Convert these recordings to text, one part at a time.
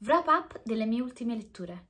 Wrap up delle mie ultime letture.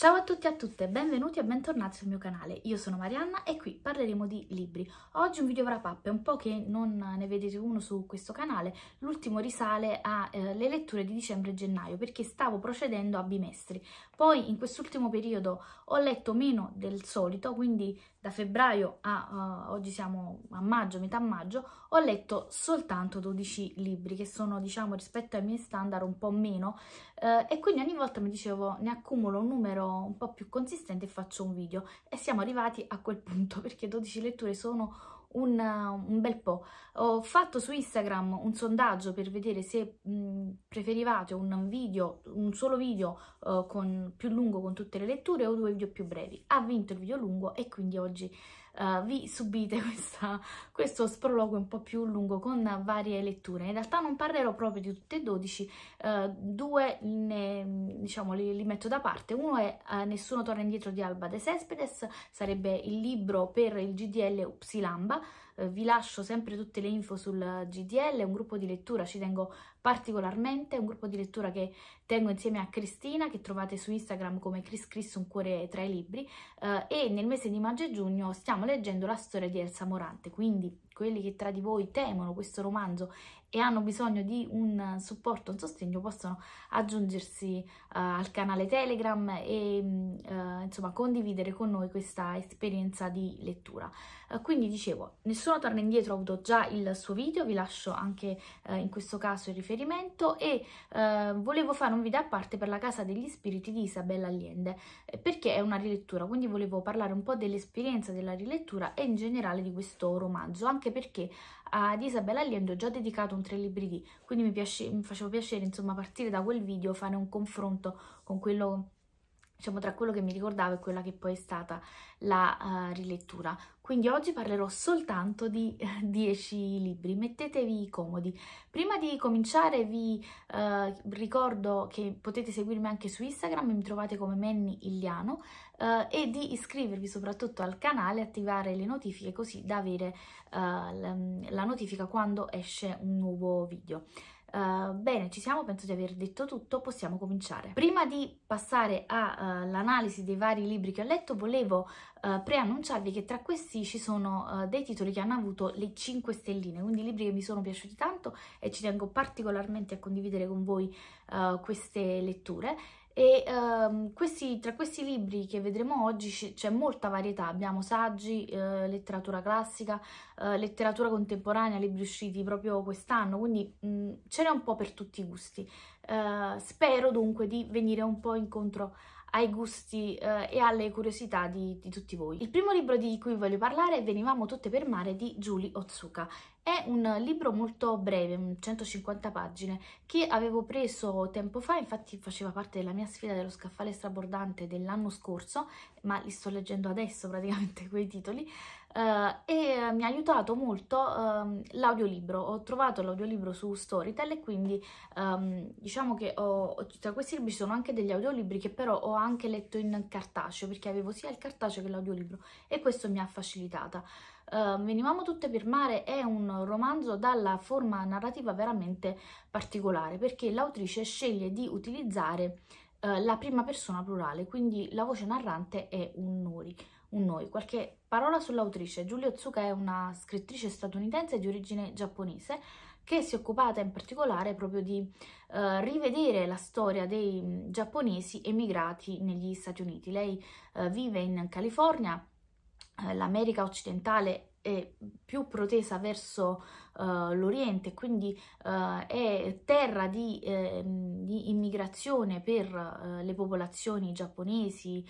Ciao a tutti e a tutte, benvenuti e bentornati sul mio canale. Io sono Marianna e qui parleremo di libri. Oggi un video wrap up, è un po' che non ne vedete uno su questo canale, l'ultimo risale alle eh, letture di dicembre e gennaio perché stavo procedendo a bimestri. Poi in quest'ultimo periodo ho letto meno del solito, quindi da febbraio a uh, oggi siamo a maggio, metà maggio, ho letto soltanto 12 libri che sono diciamo rispetto ai miei standard un po' meno eh, e quindi ogni volta mi dicevo ne accumulo un numero un po' più consistente e faccio un video e siamo arrivati a quel punto perché 12 letture sono un, un, bel po'. Ho fatto su Instagram un sondaggio per vedere se mh, preferivate un video, un solo video uh, con, più lungo con tutte le letture o due video più brevi. Ha vinto il video lungo e quindi oggi uh, vi subite questa, questo sprologo un po' più lungo con varie letture. In realtà non parlerò proprio di tutte e 12, uh, eh, due ne, diciamo, li, li, metto da parte. Uno è uh, Nessuno torna indietro di Alba de Cespedes, sarebbe il libro per il GDL Upsilamba, eh, vi lascio sempre tutte le info sul GDL, è un gruppo di lettura, ci tengo particolarmente, è un gruppo di lettura che tengo insieme a Cristina, che trovate su Instagram come Chris Chris un cuore tra i libri, eh, e nel mese di maggio e giugno stiamo leggendo la storia di Elsa Morante, quindi quelli che tra di voi temono questo romanzo e hanno bisogno di un supporto, un sostegno, possono aggiungersi uh, al canale Telegram e uh, insomma condividere con noi questa esperienza di lettura. Uh, quindi dicevo, nessuno torna indietro, ho avuto già il suo video, vi lascio anche in questo caso il riferimento e volevo fare un video a parte per la Casa degli Spiriti di Isabella Allende perché è una rilettura, quindi volevo parlare un po' dell'esperienza della rilettura e in generale di questo romanzo, anche perché ad Isabella Allende ho già dedicato un tre libri di, quindi mi, piace, mi faceva piacere insomma partire da quel video, fare un confronto con quello diciamo tra quello che mi ricordavo e quella che poi è stata la uh, rilettura. Quindi oggi parlerò soltanto di 10 libri, mettetevi comodi. Prima di cominciare vi eh, ricordo che potete seguirmi anche su Instagram, mi trovate come Menni Iliano eh, e di iscrivervi soprattutto al canale, e attivare le notifiche così da avere eh, la notifica quando esce un nuovo video. Uh, bene, ci siamo, penso di aver detto tutto, possiamo cominciare. Prima di passare all'analisi eh, uh, dei vari libri che ho letto, volevo uh, preannunciarvi che tra questi ci sono dei titoli che hanno avuto le 5 stelline, quindi libri che mi sono piaciuti tanto e ci tengo particolarmente a condividere con voi queste letture. E ehm, questi, tra questi libri che vedremo oggi c'è molta varietà, abbiamo saggi, eh, letteratura classica, eh, letteratura contemporanea, libri usciti proprio quest'anno, quindi mm, ce n'è un po' per tutti i gusti. Eh, spero dunque di venire un po' incontro ai gusti eh, e alle curiosità di, di, tutti voi. Il primo libro di cui voglio parlare è Venivamo tutte per mare di Julie Otsuka. È un libro molto breve, 150 pagine, che avevo preso tempo fa, infatti faceva parte della mia sfida dello scaffale strabordante dell'anno scorso, ma li sto leggendo adesso praticamente quei titoli, Uh, e uh, mi ha aiutato molto uh, l'audiolibro, ho trovato l'audiolibro su Storytel e quindi um, diciamo che ho, tra questi libri ci sono anche degli audiolibri che però ho anche letto in cartaceo perché avevo sia il cartaceo che l'audiolibro e questo mi ha facilitata. Ehm, Venivamo tutte per mare è un romanzo dalla forma narrativa veramente particolare perché l'autrice sceglie di utilizzare eh, la prima persona plurale, quindi la voce narrante è un nori un noi. Qualche parola sull'autrice. Giulia Otsuka è una scrittrice statunitense di origine giapponese che si è occupata in particolare proprio di eh, rivedere la storia dei mm, giapponesi emigrati negli Stati Uniti. Lei eh, vive in California, eh, l'America occidentale è più protesa verso eh, l'Oriente, quindi uh, è terra di, eh, di immigrazione per uh, le popolazioni giapponesi,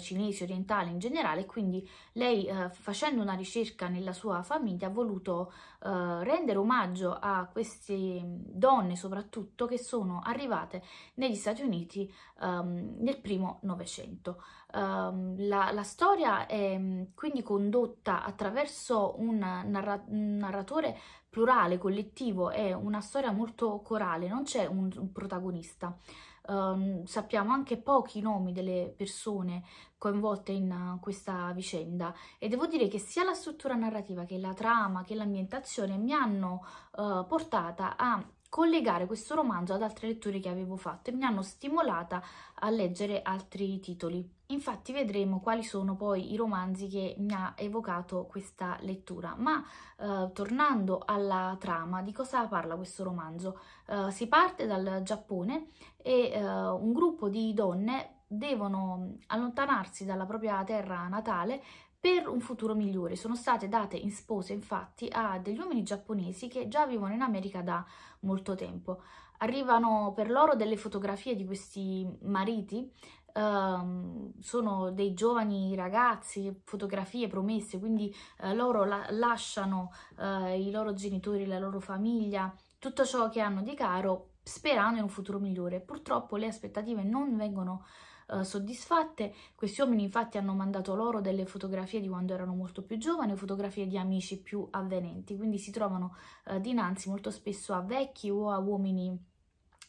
cinesi, orientali in generale, quindi lei facendo una ricerca nella sua famiglia ha voluto rendere omaggio a queste mm, donne soprattutto che sono arrivate negli Stati Uniti um, nel primo Novecento. Um, la, la storia è mm, quindi condotta attraverso un narratore plurale, collettivo, è una storia molto corale, non c'è un, un, protagonista. Um, sappiamo anche pochi nomi delle persone coinvolte in eh, questa vicenda e devo dire che sia la struttura narrativa che la trama che l'ambientazione mi hanno uh, portata a collegare questo romanzo ad altre letture che avevo fatto e mi hanno stimolata a leggere altri titoli. Infatti vedremo quali sono poi i romanzi che mi ha evocato questa lettura. Ma eh, tornando alla trama, di cosa parla questo romanzo? Eh, si parte dal Giappone e eh, un gruppo di donne devono allontanarsi dalla propria terra natale per un futuro migliore. Sono state date in sposa infatti a degli uomini giapponesi che già vivono in America da molto tempo. Arrivano per loro delle fotografie di questi mariti, ehm, sono dei giovani ragazzi, fotografie promesse, quindi eh, loro la lasciano eh, i loro genitori, la loro famiglia, tutto ciò che hanno di caro sperando in un futuro migliore. Purtroppo le aspettative non vengono eh, soddisfatte. Questi uomini infatti hanno mandato loro delle fotografie di quando erano molto più giovani, fotografie di amici più avvenenti, quindi si trovano eh, dinanzi molto spesso a vecchi o a uomini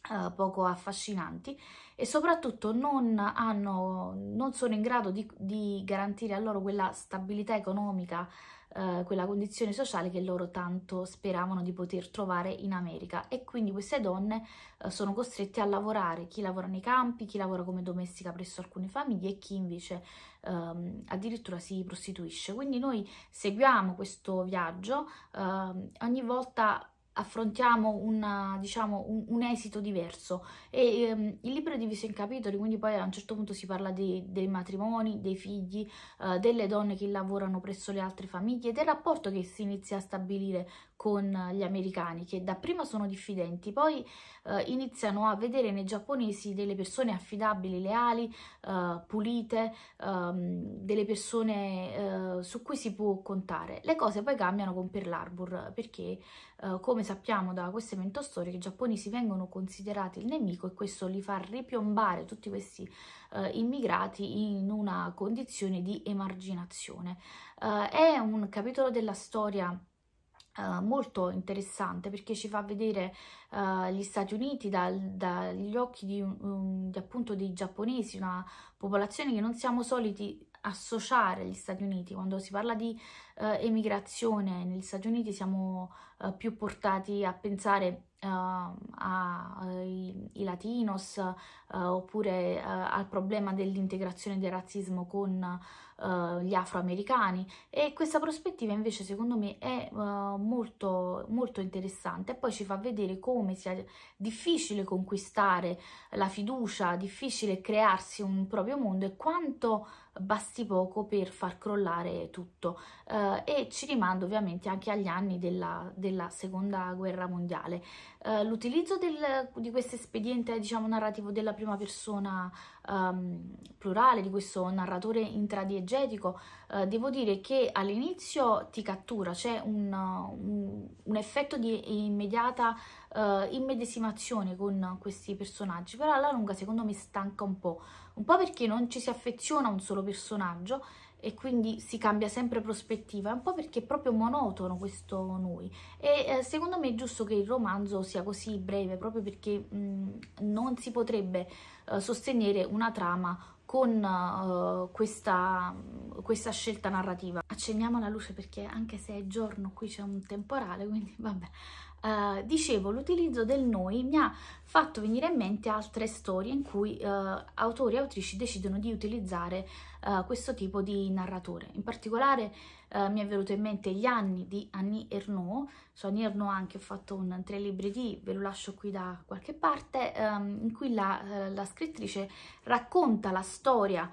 Uh, poco affascinanti e soprattutto non, hanno, non sono in grado di, di, garantire a loro quella stabilità economica eh, quella condizione sociale che loro tanto speravano di poter trovare in America e quindi queste donne eh, sono costrette a lavorare, chi lavora nei campi, chi lavora come domestica presso alcune famiglie e chi invece ehm, addirittura si prostituisce. Quindi noi seguiamo questo viaggio, ehm, ogni volta affrontiamo una, diciamo, un, un, esito diverso e um, il libro è diviso in capitoli quindi poi a un certo punto si parla di, dei matrimoni, dei figli, uh, delle donne che lavorano presso le altre famiglie e del rapporto che si inizia a stabilire con gli americani che dapprima sono diffidenti, poi eh, iniziano a vedere nei giapponesi delle persone affidabili, leali, eh, pulite, ehm, delle persone eh, su cui si può contare. Le cose poi cambiano con Pearl Harbor perché, eh, come sappiamo da questo evento storico, i giapponesi vengono considerati il nemico e questo li fa ripiombare tutti questi eh, immigrati in una condizione di emarginazione. Eh, è un capitolo della storia eh, molto interessante perché ci fa vedere uh, gli Stati Uniti dal, dagli occhi di, um, di, appunto dei giapponesi, una popolazione che non siamo soliti associare gli Stati Uniti, quando si parla di eh, emigrazione negli Stati Uniti siamo eh, più portati a pensare eh, ai latinos eh, oppure eh, al problema dell'integrazione del razzismo con eh, gli afroamericani e questa prospettiva invece secondo me è molto, molto interessante e poi ci fa vedere come sia difficile conquistare la fiducia, difficile crearsi un proprio mondo e quanto basti poco per far crollare tutto eh, e ci rimando ovviamente anche agli anni della, della seconda guerra mondiale. Eh, l'utilizzo di questo espediente diciamo narrativo della prima persona ehm, plurale, di questo narratore intradiegetico, eh, devo dire che all'inizio ti cattura, c'è un, un, un effetto di immediata uh, immedesimazione con questi personaggi, però alla lunga secondo me stanca un po', un po' perché non ci si affeziona a un solo personaggio e quindi si cambia sempre prospettiva, un po' perché è proprio monotono questo noi e eh, secondo me è giusto che il romanzo sia così breve proprio perché mh, mm, non si potrebbe eh, sostenere una trama con uh, questa, questa, scelta narrativa. Accendiamo la luce perché anche se è giorno qui c'è un temporale, quindi vabbè. Eh, dicevo, l'utilizzo del noi mi ha fatto venire in mente altre storie in cui eh, autori e autrici decidono di utilizzare eh, questo tipo di narratore. In particolare eh, mi è venuto in mente Gli anni di Annie Ernaux, su Annie Ernaux anche ho fatto un, tre libri di, ve lo lascio qui da qualche parte, ehm, in cui la, eh, la scrittrice racconta la storia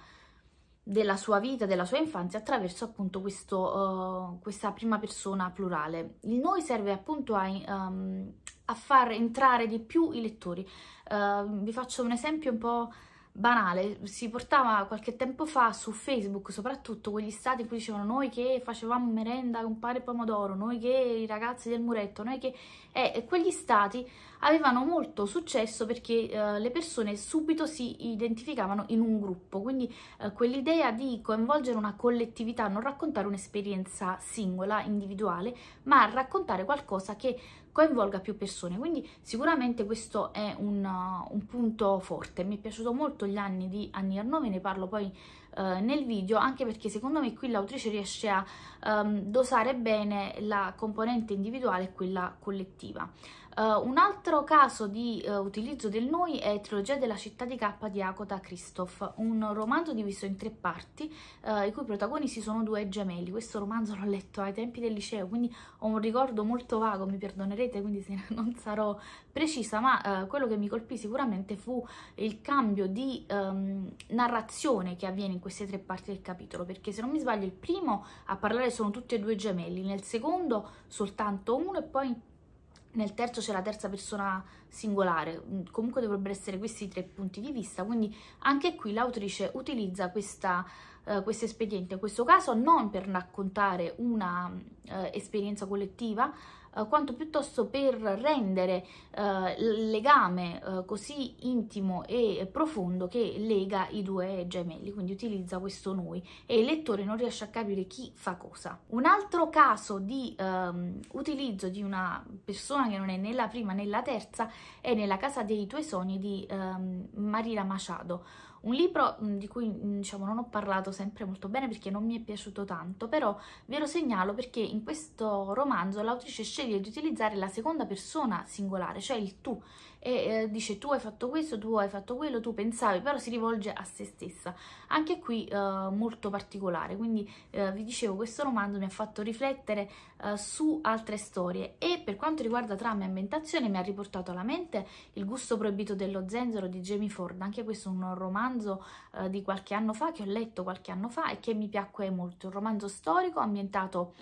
della sua vita, della sua infanzia attraverso appunto questo, uh, questa prima persona plurale. Il noi serve appunto a, um, ehm, a far entrare di più i lettori. Uh, vi faccio un esempio un po' banale, si portava qualche tempo fa su Facebook soprattutto quegli stati in cui dicevano noi che facevamo merenda con pane e pomodoro, noi che i ragazzi del muretto, noi che... Eh, quegli stati avevano molto successo perché eh, le persone subito si identificavano in un gruppo, quindi eh, quell'idea di coinvolgere una collettività, non raccontare un'esperienza singola, individuale, ma raccontare qualcosa che coinvolga più persone, quindi sicuramente questo è un, uh, un punto forte, mi è piaciuto molto gli anni di Annie Arnaud, ve ne parlo poi uh, nel video, anche perché secondo me qui l'autrice riesce a um, dosare bene la componente individuale e quella collettiva. Uh, un altro caso di uh, utilizzo del noi è Trilogia della città di K di Akota Christoph, un romanzo diviso in tre parti, uh, i cui protagonisti sono due gemelli. Questo romanzo l'ho letto ai tempi del liceo, quindi ho un ricordo molto vago, mi perdonerete, quindi se non sarò precisa, ma quello che mi colpì sicuramente fu il cambio di um, narrazione che avviene in queste tre parti del capitolo, perché se non mi sbaglio il primo a parlare sono tutti e due gemelli, nel secondo soltanto uno e poi nel terzo c'è la terza persona singolare, comunque dovrebbero essere questi tre punti di vista, quindi anche qui l'autrice utilizza questa, uh, questo espediente, in questo caso non per raccontare una uh, esperienza collettiva, eh, quanto piuttosto per rendere eh, il legame eh, così intimo e profondo che lega i due gemelli, quindi utilizza questo noi e il lettore non riesce a capire chi fa cosa. Un altro caso di ehm, utilizzo di una persona che non è né la prima né la terza è nella casa dei tuoi sogni di ehm, Marina Machado un libro mm, di cui mm, diciamo, non ho parlato sempre molto bene perché non mi è piaciuto tanto, però ve lo segnalo perché in questo romanzo l'autrice sceglie di utilizzare la seconda persona singolare, cioè il tu, e eh, dice tu hai fatto questo, tu hai fatto quello, tu pensavi, però si rivolge a se stessa. Anche qui eh, molto particolare, quindi eh, vi dicevo questo romanzo mi ha fatto riflettere eh, su altre storie e per quanto riguarda trama e ambientazione mi ha riportato alla mente Il gusto proibito dello zenzero di Jamie Ford, anche questo è un romanzo eh, di qualche anno fa che ho letto qualche anno fa e che mi piacque molto, un romanzo storico ambientato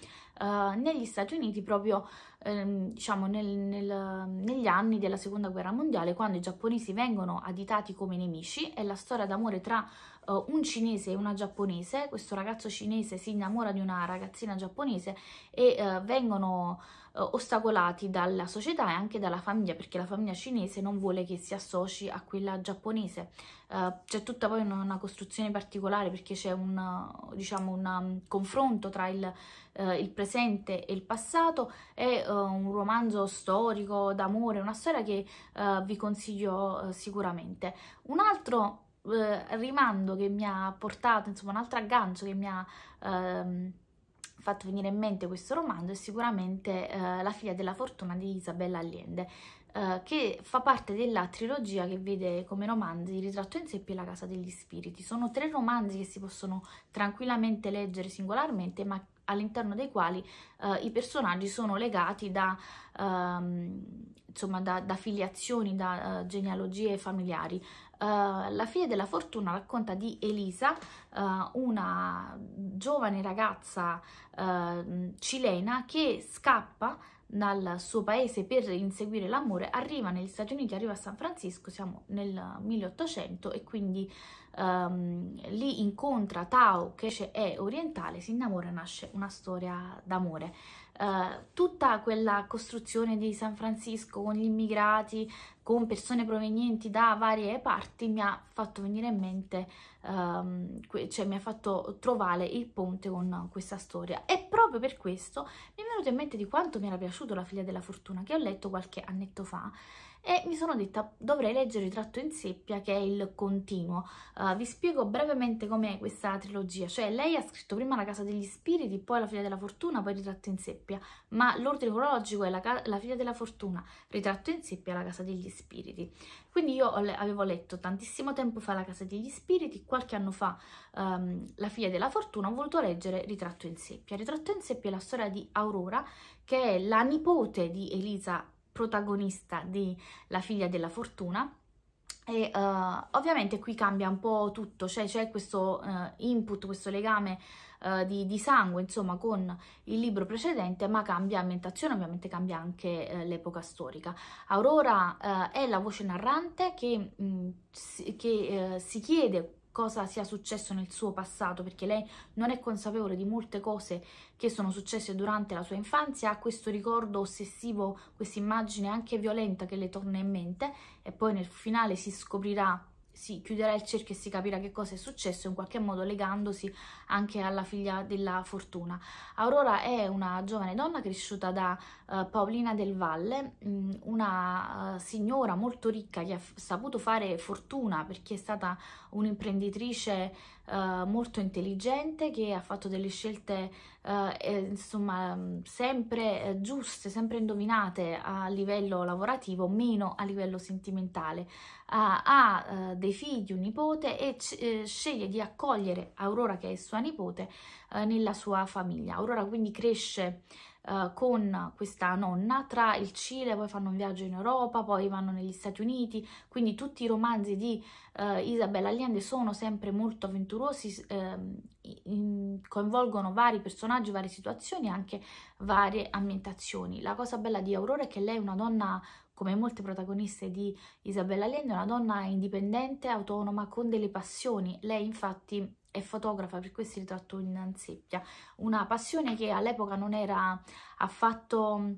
eh, negli Stati Uniti proprio ehm, diciamo nel, nel, negli anni della seconda guerra mondiale quando i giapponesi vengono additati come nemici è la storia d'amore tra eh, un cinese e una giapponese questo ragazzo cinese si innamora di una ragazzina giapponese e eh, vengono eh, ostacolati dalla società e anche dalla famiglia perché la famiglia cinese non vuole che si associ a quella giapponese uh, c'è tutta poi una, una, costruzione particolare perché c'è un eh, diciamo un um, confronto tra il, uh, il, presente e il passato è uh, un romanzo storico d'amore una storia che vi consiglio sicuramente un altro rimando che mi ha portato insomma un altro aggancio che mi ha ehm, fatto venire in mente questo romanzo è sicuramente eh, La figlia della fortuna di Isabella Allende, eh, che fa parte della trilogia che vede come romanzi Il ritratto in seppia e La casa degli spiriti. Sono tre romanzi che si possono tranquillamente leggere singolarmente, ma all'interno dei quali eh, i personaggi sono legati da, ehm, insomma, da, da filiazioni, da uh, genealogie familiari. Eh, la figlia della fortuna racconta di Elisa, uh, una giovane ragazza uh, cilena che scappa dal suo paese per inseguire l'amore, arriva negli Stati Uniti, arriva a San Francisco, siamo nel 1800 e quindi um, lì incontra Tao che è orientale, si innamora e nasce una storia d'amore. Eh, tutta quella costruzione di San Francisco con gli immigrati, con persone provenienti da varie parti, mi ha fatto venire in mente, ehm, cioè mi ha fatto trovare il ponte con questa storia. E proprio per questo mi è venuto in mente di quanto mi era piaciuto La figlia della fortuna, che ho letto qualche annetto fa, e mi sono detta dovrei leggere Ritratto in seppia che è il continuo. Uh, vi spiego brevemente com'è questa trilogia, cioè lei ha scritto prima La casa degli spiriti, poi La figlia della fortuna, poi il Ritratto in seppia, ma l'ordine cronologico è la, la, figlia della fortuna, Ritratto in seppia, La casa degli spiriti. Quindi io le avevo letto tantissimo tempo fa La casa degli spiriti, qualche anno fa um, La figlia della fortuna, ho voluto leggere Ritratto in seppia. Ritratto in seppia è la storia di Aurora che è la nipote di Elisa protagonista di La figlia della fortuna, e uh, ovviamente qui cambia un po' tutto, cioè c'è questo uh, input, questo legame uh, di, di, sangue, insomma, con il libro precedente, ma cambia ambientazione, ovviamente cambia anche l'epoca storica. Aurora è la voce narrante che, mh, mm, si, che si chiede cosa sia successo nel suo passato, perché lei non è consapevole di molte cose che sono successe durante la sua infanzia, ha questo ricordo ossessivo, questa immagine anche violenta che le torna in mente e poi nel finale si scoprirà si chiuderà il cerchio e si capirà che cosa è successo, in qualche modo legandosi anche alla figlia della fortuna. Aurora è una giovane donna cresciuta da uh, eh, Paolina del Valle, mh, mm, una uh, signora molto ricca che ha saputo fare fortuna perché è stata un'imprenditrice eh, molto intelligente che ha fatto delle scelte uh, eh, insomma mm, sempre eh, giuste, sempre indovinate a livello lavorativo, meno a livello sentimentale. Uh, ha eh, dei figli, un nipote e eh, sceglie di accogliere Aurora che è sua nipote eh, nella sua famiglia. Aurora quindi cresce eh, con questa nonna tra il Cile, poi fanno un viaggio in Europa, poi vanno negli Stati Uniti, quindi tutti i romanzi di eh, Isabella Allende sono sempre molto avventurosi, eh, in, coinvolgono vari personaggi, varie situazioni, anche varie ambientazioni. La cosa bella di Aurora è che lei è una donna come molte protagoniste di Isabella Allende, una donna indipendente, autonoma, con delle passioni. Lei infatti è fotografa, per questo il ritratto in anseppia, una passione che all'epoca non era affatto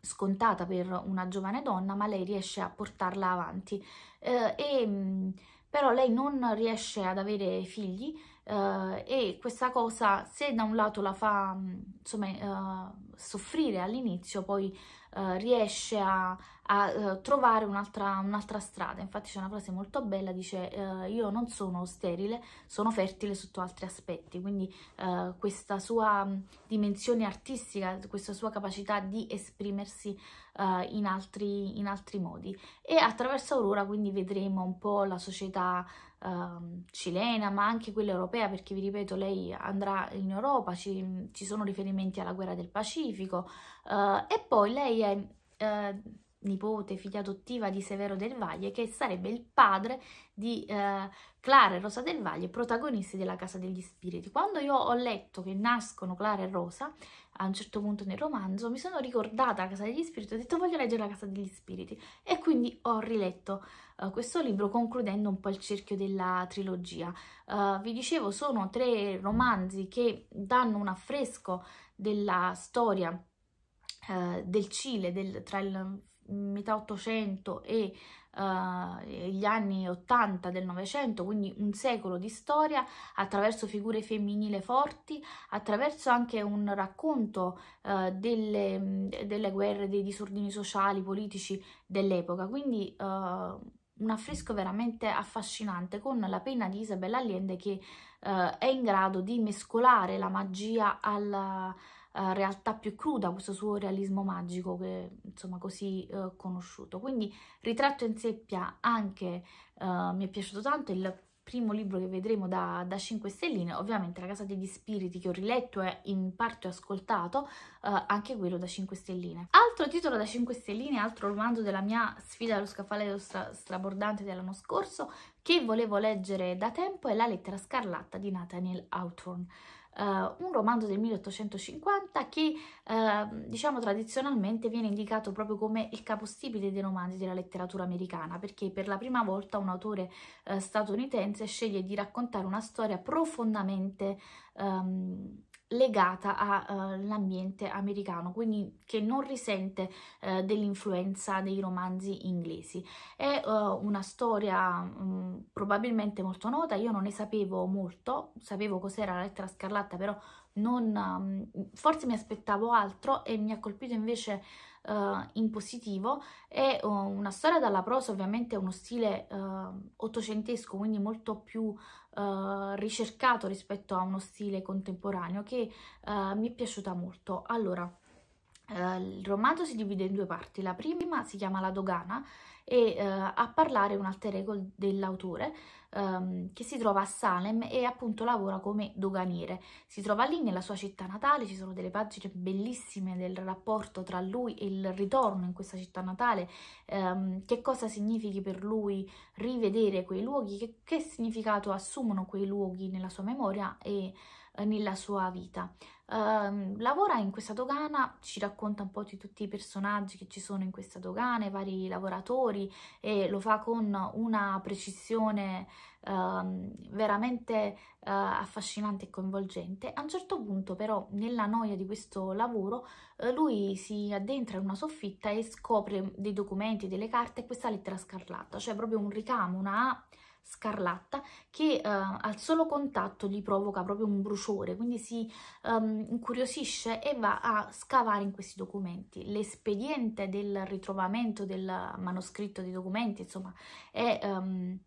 scontata per una giovane donna, ma lei riesce a portarla avanti. Eh, e, però lei non riesce ad avere figli eh, e questa cosa, se da un lato la fa insomma, eh, soffrire all'inizio, poi eh, riesce a, a eh, trovare un'altra un strada. Infatti c'è una frase molto bella, dice eh, io non sono sterile, sono fertile sotto altri aspetti, quindi eh, questa sua mm, dimensione artistica, questa sua capacità di esprimersi eh, in altri, in, altri, modi. E attraverso Aurora quindi vedremo un po' la società ehm, cilena ma anche quella europea perché vi ripeto lei andrà in Europa ci, ci sono riferimenti alla guerra del Pacifico eh, e poi lei è eh, nipote, figlia adottiva di Severo del Valle, che sarebbe il padre di eh, Clara e Rosa del Valle, protagonisti della Casa degli Spiriti. Quando io ho letto che nascono Clara e Rosa, a un certo punto nel romanzo, mi sono ricordata la Casa degli Spiriti, ho detto voglio leggere la Casa degli Spiriti e quindi ho riletto eh, questo libro concludendo un po' il cerchio della trilogia. Eh, vi dicevo, sono tre romanzi che danno un affresco della storia eh, del Cile del, tra il metà 800 e uh, gli anni 80 del Novecento, quindi un secolo di storia, attraverso figure femminili forti, attraverso anche un racconto uh, delle, delle, guerre, dei disordini sociali, politici dell'epoca. Quindi uh, un affresco veramente affascinante con la penna di Isabella Allende che è in grado di mescolare la magia alla eh, realtà più cruda, questo suo realismo magico che insomma così uh, conosciuto. Quindi Ritratto in seppia anche uh, mi è piaciuto tanto, il primo libro che vedremo da, da 5 stelline, ovviamente La casa degli spiriti che ho riletto e in parte ho ascoltato, eh, anche quello da 5 stelline. Altro titolo da 5 stelline, altro romanzo della mia sfida allo scaffale stra strabordante dell'anno scorso che volevo leggere da tempo è La lettera scarlatta di Nathaniel Hawthorne uh, un romanzo del 1850 che uh, diciamo tradizionalmente viene indicato proprio come il capostipite dei romanzi della letteratura americana perché per la prima volta un autore uh, statunitense sceglie di raccontare una storia profondamente um, legata eh, all'ambiente uh, americano, quindi che non risente uh, dell'influenza dei romanzi inglesi. È uh, una storia um, probabilmente molto nota, io non ne sapevo molto, sapevo cos'era la lettera scarlatta, però non, um, forse mi aspettavo altro e mi ha colpito invece in positivo. È una storia dalla prosa, ovviamente uno stile ottocentesco, quindi molto più eh, ricercato rispetto a uno stile contemporaneo che uh, mi è piaciuta molto. Allora, Uh, il romanzo si divide in due parti, la prima si chiama La dogana e uh, a parlare un alter ego dell'autore ehm, che si trova a Salem e appunto lavora come doganiere. Si trova lì nella sua città natale, ci sono delle pagine bellissime del rapporto tra lui e il ritorno in questa città natale, ehm, che cosa significhi per lui rivedere quei luoghi, che, che significato assumono quei luoghi nella sua memoria e nella sua vita. Uh, lavora in questa dogana, ci racconta un po' di tutti i personaggi che ci sono in questa dogana, i vari lavoratori e lo fa con una precisione uh, veramente uh, affascinante e coinvolgente. A un certo punto però nella noia di questo lavoro eh, lui si addentra in una soffitta e scopre dei documenti, delle carte e questa lettera scarlatta, cioè proprio un ricamo, una A scarlatta che eh, al solo contatto gli provoca proprio un bruciore, quindi si um, incuriosisce e va a scavare in questi documenti. L'espediente del ritrovamento del manoscritto dei documenti, insomma, è... Um,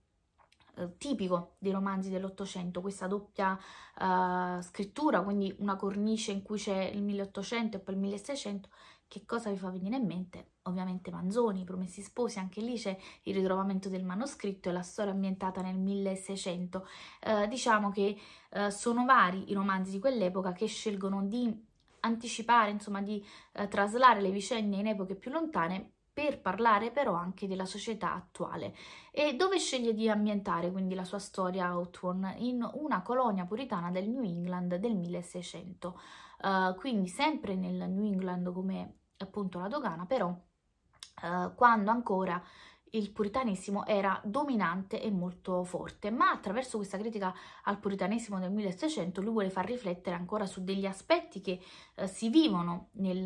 eh, tipico dei romanzi dell'Ottocento, questa doppia eh, scrittura, quindi una cornice in cui c'è il 1800 e poi il 1600, che cosa vi fa venire in mente? Ovviamente Manzoni, Promessi Sposi, anche lì c'è il ritrovamento del manoscritto e la storia ambientata nel 1600. Eh, diciamo che eh, sono vari i romanzi di quell'epoca che scelgono di anticipare, insomma di eh, traslare le vicende in epoche più lontane per parlare però anche della società attuale. E dove sceglie di ambientare quindi la sua storia Outworn In una colonia puritana del New England del 1600, uh, eh, quindi sempre nel New England come appunto la dogana, però uh, quando ancora il puritanesimo era dominante e molto forte, ma attraverso questa critica al puritanesimo del 1600 lui vuole far riflettere ancora su degli aspetti che eh, si vivono nel,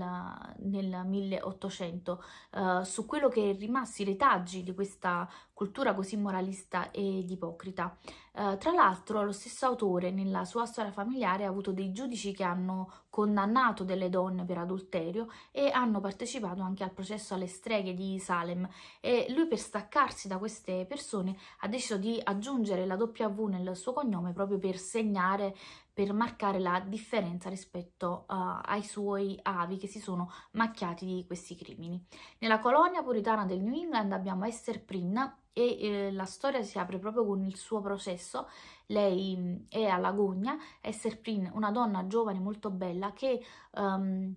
nel 1800, eh, su quello che è rimasto i retaggi di questa cultura così moralista ed ipocrita. Eh, tra l'altro lo stesso autore nella sua storia familiare ha avuto dei giudici che hanno condannato delle donne per adulterio e hanno partecipato anche al processo alle streghe di Salem e lui per staccarsi da queste persone ha deciso di aggiungere la W nel suo cognome proprio per segnare per marcare la differenza rispetto uh, ai suoi avi che si sono macchiati di questi crimini. Nella colonia puritana del New England abbiamo Esther Prynne e eh, la storia si apre proprio con il suo processo. Lei mh, mm, è a Lagogna, Esther Prynne, una donna giovane molto bella che... Um,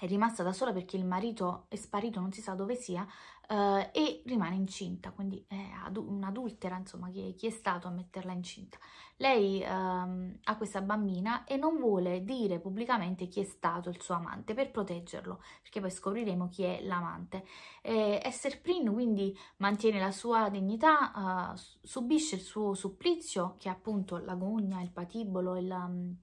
è rimasta da sola perché il marito è sparito, non si sa dove sia, eh, e rimane incinta, quindi è adu un'adultera insomma chi è, chi è, stato a metterla incinta. Lei ehm, ha questa bambina e non vuole dire pubblicamente chi è stato il suo amante per proteggerlo, perché poi scopriremo chi è l'amante. Eh, Esther Prin quindi mantiene la sua dignità, eh, subisce il suo supplizio che è appunto l'agonia, il patibolo, il... Um,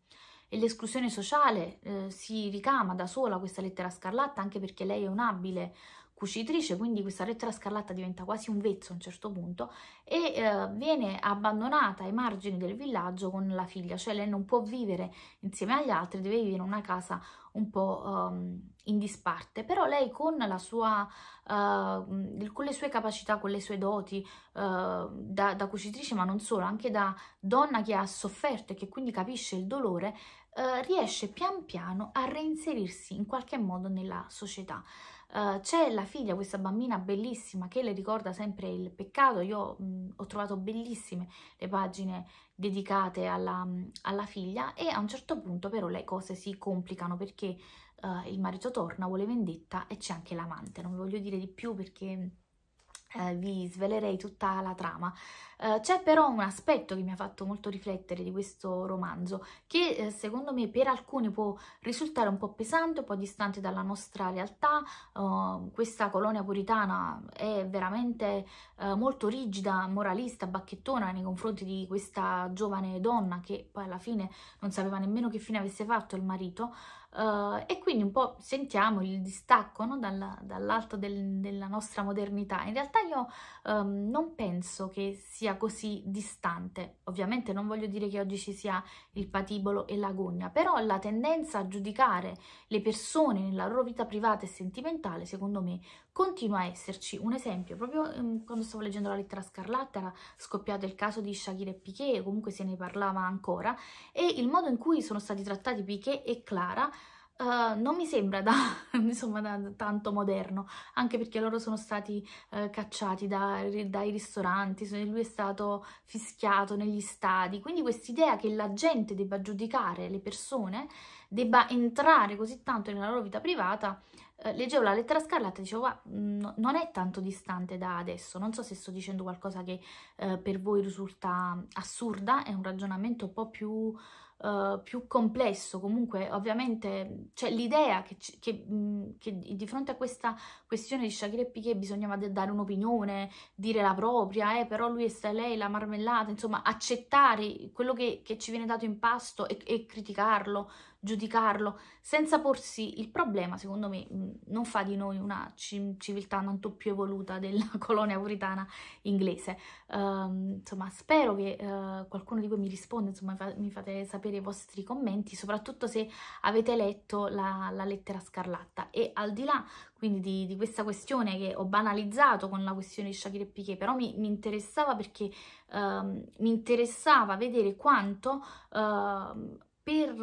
e l'esclusione sociale eh, si ricama da sola questa lettera scarlatta anche perché lei è un abile cucitrice, quindi questa lettera scarlatta diventa quasi un vezzo a un certo punto e eh, viene abbandonata ai margini del villaggio con la figlia, cioè lei non può vivere insieme agli altri, deve vivere in una casa un po' um, in disparte, però lei con, sua, uh, con, le sue capacità, con le sue doti uh, da, da, cucitrice, ma non solo, anche da donna che ha sofferto e che quindi capisce il dolore, uh, riesce pian piano a reinserirsi in qualche modo nella società. Eh, c'è la figlia, questa bambina bellissima che le ricorda sempre il peccato, io mh, mm, ho trovato bellissime le pagine dedicate alla, mh, mm, alla, figlia e a un certo punto però le cose si complicano perché uh, il marito torna, vuole vendetta e c'è anche l'amante, non vi voglio dire di più perché mm, eh, vi svelerei tutta la trama. Eh, C'è però un aspetto che mi ha fatto molto riflettere di questo romanzo, che eh, secondo me per alcuni può risultare un po' pesante, un po' distante dalla nostra realtà. Eh, questa colonia puritana è veramente eh, molto rigida, moralista, bacchettona nei confronti di questa giovane donna che poi alla fine non sapeva nemmeno che fine avesse fatto il marito. Uh, e quindi un po' sentiamo il distacco no? Dalla, dall'alto del, della nostra modernità. In realtà io um, non penso che sia così distante, ovviamente non voglio dire che oggi ci sia il patibolo e l'agonia, però la tendenza a giudicare le persone nella loro vita privata e sentimentale secondo me continua a esserci un esempio, proprio ehm, quando stavo leggendo la lettera scarlatta era scoppiato il caso di Shakira e Piquet, comunque se ne parlava ancora, e il modo in cui sono stati trattati Piquet e Clara Uh, non mi sembra da, insomma, da, tanto moderno, anche perché loro sono stati uh, cacciati da, dai ristoranti, lui è stato fischiato negli stadi, quindi quest'idea che la gente debba giudicare le persone, debba entrare così tanto nella loro vita privata, eh, leggevo la lettera scarlatta e dicevo, wow, mm, non è tanto distante da adesso, non so se sto dicendo qualcosa che eh, per voi risulta assurda, è un ragionamento un po' più, eh, più complesso, comunque ovviamente cioè, l'idea che, che, mm, che, di fronte a questa questione di Shakira e Piquet bisognava dare un'opinione, dire la propria, eh, però lui e lei, la marmellata, insomma accettare quello che, che, ci viene dato in pasto e, e criticarlo, giudicarlo senza porsi il problema, secondo me, non fa di noi una civiltà tanto più evoluta della colonia puritana inglese. Um, insomma, spero che uh, qualcuno di voi mi risponda, insomma, fa mi fate sapere i vostri commenti, soprattutto se avete letto la, la lettera scarlatta. E al di là, quindi, di, di, questa questione che ho banalizzato con la questione di Shakira e Piquet, però mi, mi interessava perché um, mi interessava vedere quanto... Uh, per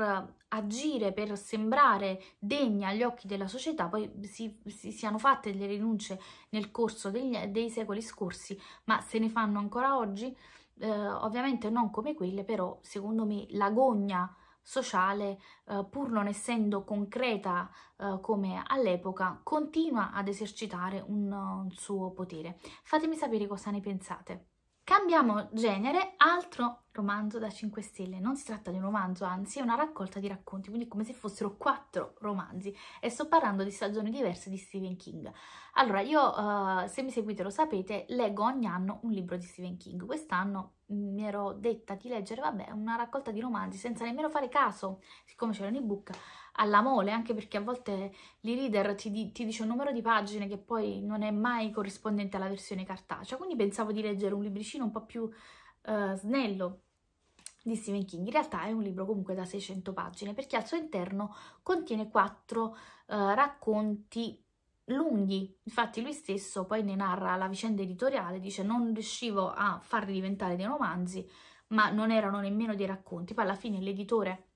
agire per sembrare degna agli occhi della società, poi si, si siano fatte delle rinunce nel corso degli, dei secoli scorsi, ma se ne fanno ancora oggi? Eh, ovviamente non come quelle, però secondo me l'agonia sociale, eh, pur non essendo concreta eh, come all'epoca, continua ad esercitare un, un suo potere. Fatemi sapere cosa ne pensate. Cambiamo genere, altro romanzo da 5 stelle, non si tratta di un romanzo, anzi è una raccolta di racconti, quindi come se fossero quattro romanzi e sto parlando di stagioni diverse di Stephen King. Allora, io uh, se mi seguite lo sapete, leggo ogni anno un libro di Stephen King, quest'anno mm, mi ero detta di leggere, vabbè, una raccolta di romanzi senza nemmeno fare caso, siccome c'erano i book, alla mole, anche perché a volte l'e-reader ti, ti, dice un numero di pagine che poi non è mai corrispondente alla versione cartacea, quindi pensavo di leggere un libricino un po' più uh, snello di Stephen King. In realtà è un libro comunque da 600 pagine, perché al suo interno contiene quattro uh, racconti lunghi. Infatti lui stesso poi ne narra la vicenda editoriale, dice non riuscivo a farli diventare dei romanzi, ma non erano nemmeno dei racconti. Poi alla fine l'editore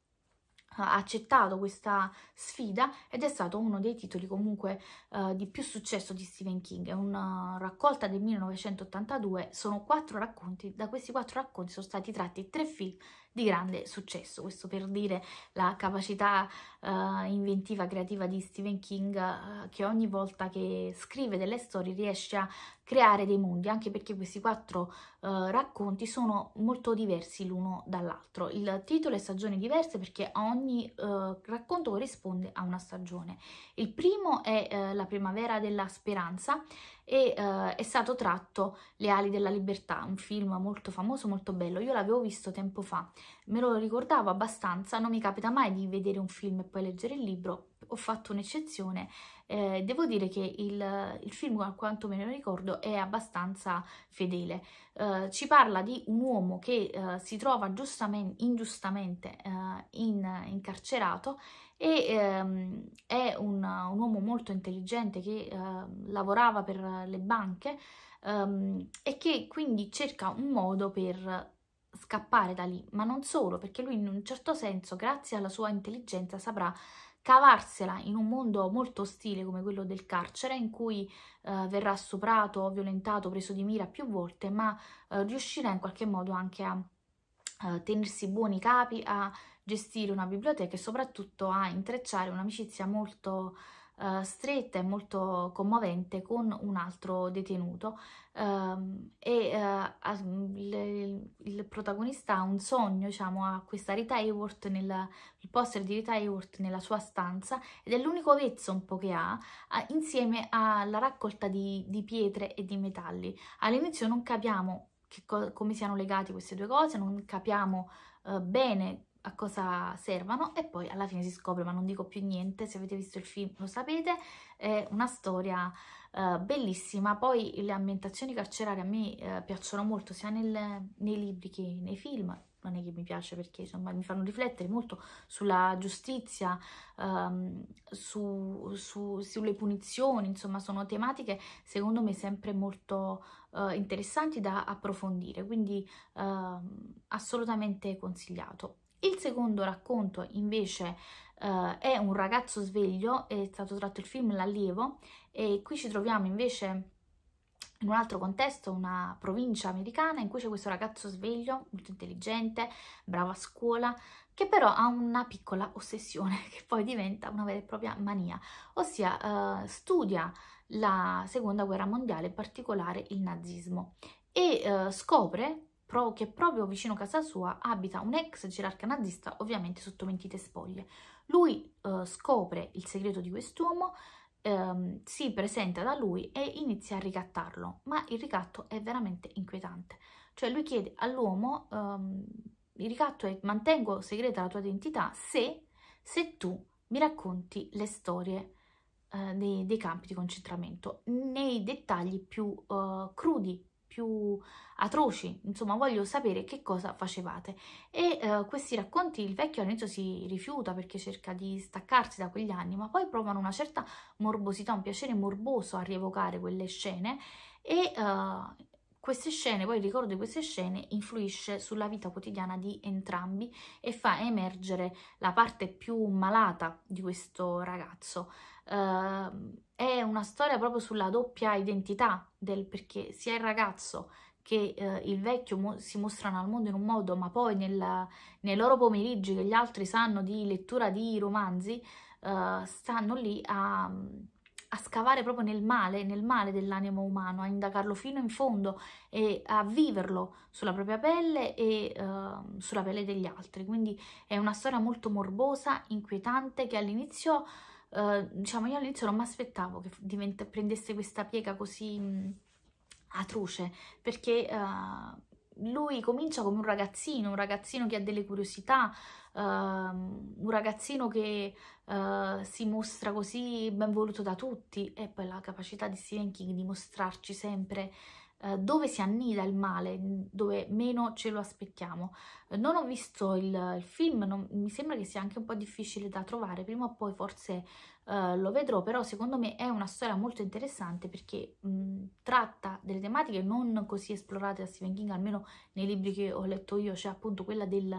ha accettato questa sfida ed è stato uno dei titoli comunque uh, di più successo di Stephen King, è una raccolta del 1982, sono quattro racconti, da questi quattro racconti sono stati tratti tre film di grande successo, questo per dire la capacità uh, inventiva creativa di Stephen King uh, che ogni volta che scrive delle storie riesce a creare dei mondi, anche perché questi quattro uh, racconti sono molto diversi l'uno dall'altro. Il titolo è stagioni diverse perché ogni racconto corrisponde a una stagione. Il primo è La primavera della speranza e è stato tratto Le ali della libertà, un film molto famoso, molto bello. Io l'avevo visto tempo fa, me lo ricordavo abbastanza, non mi capita mai di vedere un film e poi poi leggere il libro, ho fatto un'eccezione. Eh, devo dire che il, il film, a quanto me lo ricordo, è abbastanza fedele. Eh, ci parla di un uomo che eh, si trova ingiustamente eh, in, incarcerato e ehm, è un, un, uomo molto intelligente che eh, lavorava per le banche ehm, e che quindi cerca un modo per scappare da lì, ma non solo, perché lui in un certo senso, grazie alla sua intelligenza, saprà cavarsela in un mondo molto ostile come quello del carcere, in cui eh, verrà stuprato, violentato, preso di mira più volte, ma eh, riuscirà in qualche modo anche a eh, tenersi buoni capi, a gestire una biblioteca e soprattutto a intrecciare un'amicizia molto eh, stretta e molto commovente con un altro detenuto ehm, e eh, il, protagonista ha un sogno, diciamo, a questa Rita Hayworth, nel, il poster di Rita Hayworth nella sua stanza ed è l'unico vezzo un po' che ha, insieme alla raccolta di, di pietre e di metalli. All'inizio non capiamo come siano legati queste due cose, non capiamo eh, bene a cosa servano e poi alla fine si scopre, ma non dico più niente, se avete visto il film lo sapete, è una storia eh, bellissima, poi le ambientazioni carcerarie a me eh, piacciono molto sia nel, nei libri che nei film, non è che mi piace perché insomma mi fanno riflettere molto sulla giustizia, um, su, su, sulle punizioni, insomma sono tematiche secondo me sempre molto uh, interessanti da approfondire, quindi uh, assolutamente consigliato. Il secondo racconto invece eh, è un ragazzo sveglio, è stato tratto il film L'allievo e qui ci troviamo invece in un altro contesto, una provincia americana in cui c'è questo ragazzo sveglio, molto intelligente, bravo a scuola, che però ha una piccola ossessione che poi diventa una vera e propria mania, ossia eh, studia la seconda guerra mondiale, in particolare il nazismo, e eh, scopre Pro che proprio vicino a casa sua abita un ex gerarca nazista, ovviamente sotto mentite spoglie. Lui eh, scopre il segreto di quest'uomo, ehm, si presenta da lui e inizia a ricattarlo, ma il ricatto è veramente inquietante. Cioè lui chiede all'uomo, ehm, il ricatto è mantengo segreta la tua identità se, se tu mi racconti le storie eh, dei, dei, campi di concentramento, nei dettagli più eh, crudi più atroci, insomma voglio sapere che cosa facevate. E eh, questi racconti il vecchio all'inizio si rifiuta perché cerca di staccarsi da quegli anni, ma poi provano una certa morbosità, un piacere morboso a rievocare quelle scene e eh, queste scene, poi il ricordo di queste scene influisce sulla vita quotidiana di entrambi e fa emergere la parte più malata di questo ragazzo. Uh, è una storia proprio sulla doppia identità del perché sia il ragazzo che eh, il vecchio mo si mostrano al mondo in un modo, ma poi nel, nei loro pomeriggi che gli altri sanno di lettura di romanzi, eh, stanno lì a, a, scavare proprio nel male, nel male dell'animo umano, a indagarlo fino in fondo e a viverlo sulla propria pelle e eh, sulla pelle degli altri. Quindi è una storia molto morbosa, inquietante, che all'inizio eh, diciamo io all'inizio non mi aspettavo che prendesse questa piega così mh, mm, atroce, perché uh, lui comincia come un ragazzino, un ragazzino che ha delle curiosità, uh, un ragazzino che eh, si mostra così ben voluto da tutti e poi la capacità di Stephen King di mostrarci sempre eh, dove si annida il male, dove meno ce lo aspettiamo. Eh, non ho visto il, il film, non, mi sembra che sia anche un po' difficile da trovare, prima o poi forse eh, lo vedrò, però secondo me è una storia molto interessante perché mh, tratta delle tematiche non così esplorate da Stephen King, almeno nei libri che ho letto io, cioè appunto quella del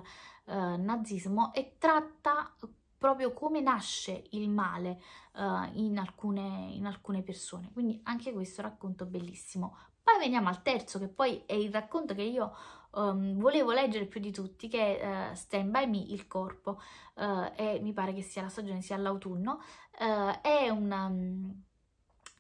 eh, nazismo, e tratta proprio come nasce il male uh, in, alcune, in, alcune, persone. Quindi anche questo racconto bellissimo. Poi veniamo al terzo, che poi è il racconto che io um, volevo leggere più di tutti, che è uh, Stand By Me, Il Corpo, uh, e mi pare che sia la stagione, sia l'autunno. Uh, è una, um,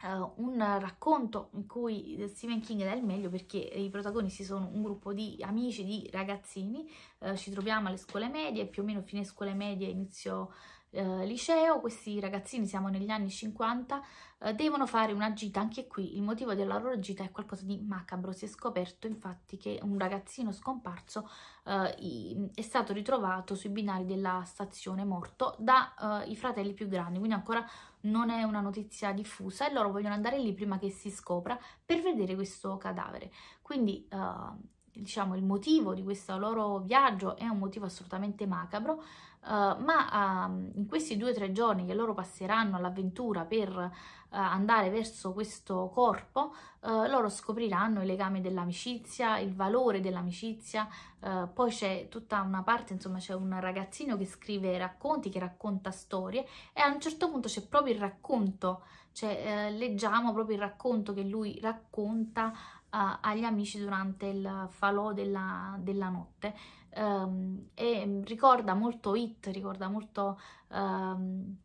ehm, un, racconto in cui Stephen King dà il meglio perché i protagonisti sono un gruppo di amici, di ragazzini, ci troviamo alle scuole medie, più o meno fine scuole medie, inizio eh, liceo, questi ragazzini, siamo negli anni 50, eh, devono fare una gita, anche qui il motivo della loro gita è qualcosa di macabro, si è scoperto infatti che un ragazzino scomparso eh, è stato ritrovato sui binari della stazione morto dai eh, fratelli più grandi, quindi ancora non è una notizia diffusa e loro vogliono andare lì prima che si scopra per vedere questo cadavere, quindi eh, diciamo il motivo di questo loro viaggio è un motivo assolutamente macabro Uh, ma uh, in questi due o tre giorni che loro passeranno all'avventura per uh, andare verso questo corpo, eh, loro scopriranno i legami dell'amicizia, il valore dell'amicizia, poi c'è tutta una parte, insomma c'è un ragazzino che scrive racconti, che racconta storie e a un certo punto c'è proprio il racconto, cioè leggiamo proprio il racconto che lui racconta uh, agli amici durante il falò della, della notte um, e ricorda molto It, ricorda molto... Um,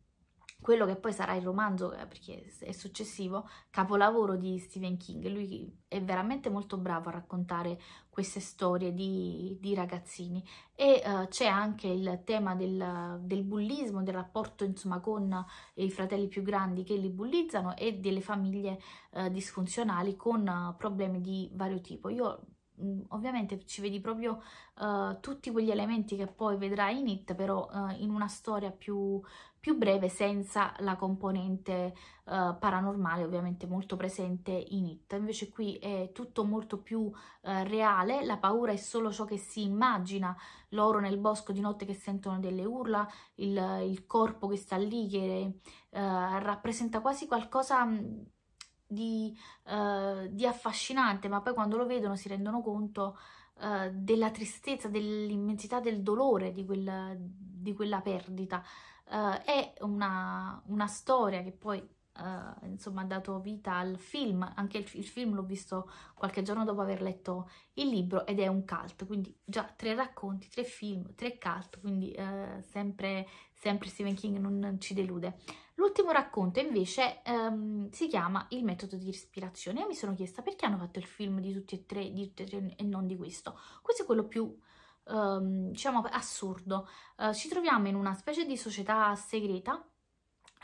quello che poi sarà il romanzo, eh, perché è successivo, capolavoro di Stephen King. Lui è veramente molto bravo a raccontare queste storie di, di ragazzini. E uh, c'è anche il tema del, del, bullismo, del rapporto insomma con i fratelli più grandi che li bullizzano e delle famiglie uh, disfunzionali con uh, problemi di vario tipo. Io mm, ovviamente ci vedi proprio uh, tutti quegli elementi che poi vedrai in It, però uh, in una storia più, più breve senza la componente uh, paranormale ovviamente molto presente in It. Invece qui è tutto molto più uh, reale, la paura è solo ciò che si immagina, loro nel bosco di notte che sentono delle urla, il, il corpo che sta lì che uh, rappresenta quasi qualcosa mm, di, di, affascinante, ma poi quando lo vedono si rendono conto della tristezza, dell'immensità del dolore di, quel, di quella perdita. Uh, è una, una, storia che poi uh, insomma ha dato vita al film, anche il, il film l'ho visto qualche giorno dopo aver letto il libro ed è un cult, quindi già tre racconti, tre film, tre cult, quindi uh, sempre, sempre, Stephen King non ci delude. L'ultimo racconto invece um, si chiama Il metodo di respirazione. Io mi sono chiesta perché hanno fatto il film di tutti e tre, di tutti e tre e non di questo. Questo è quello più ehm, diciamo assurdo. Eh, ci troviamo in una specie di società segreta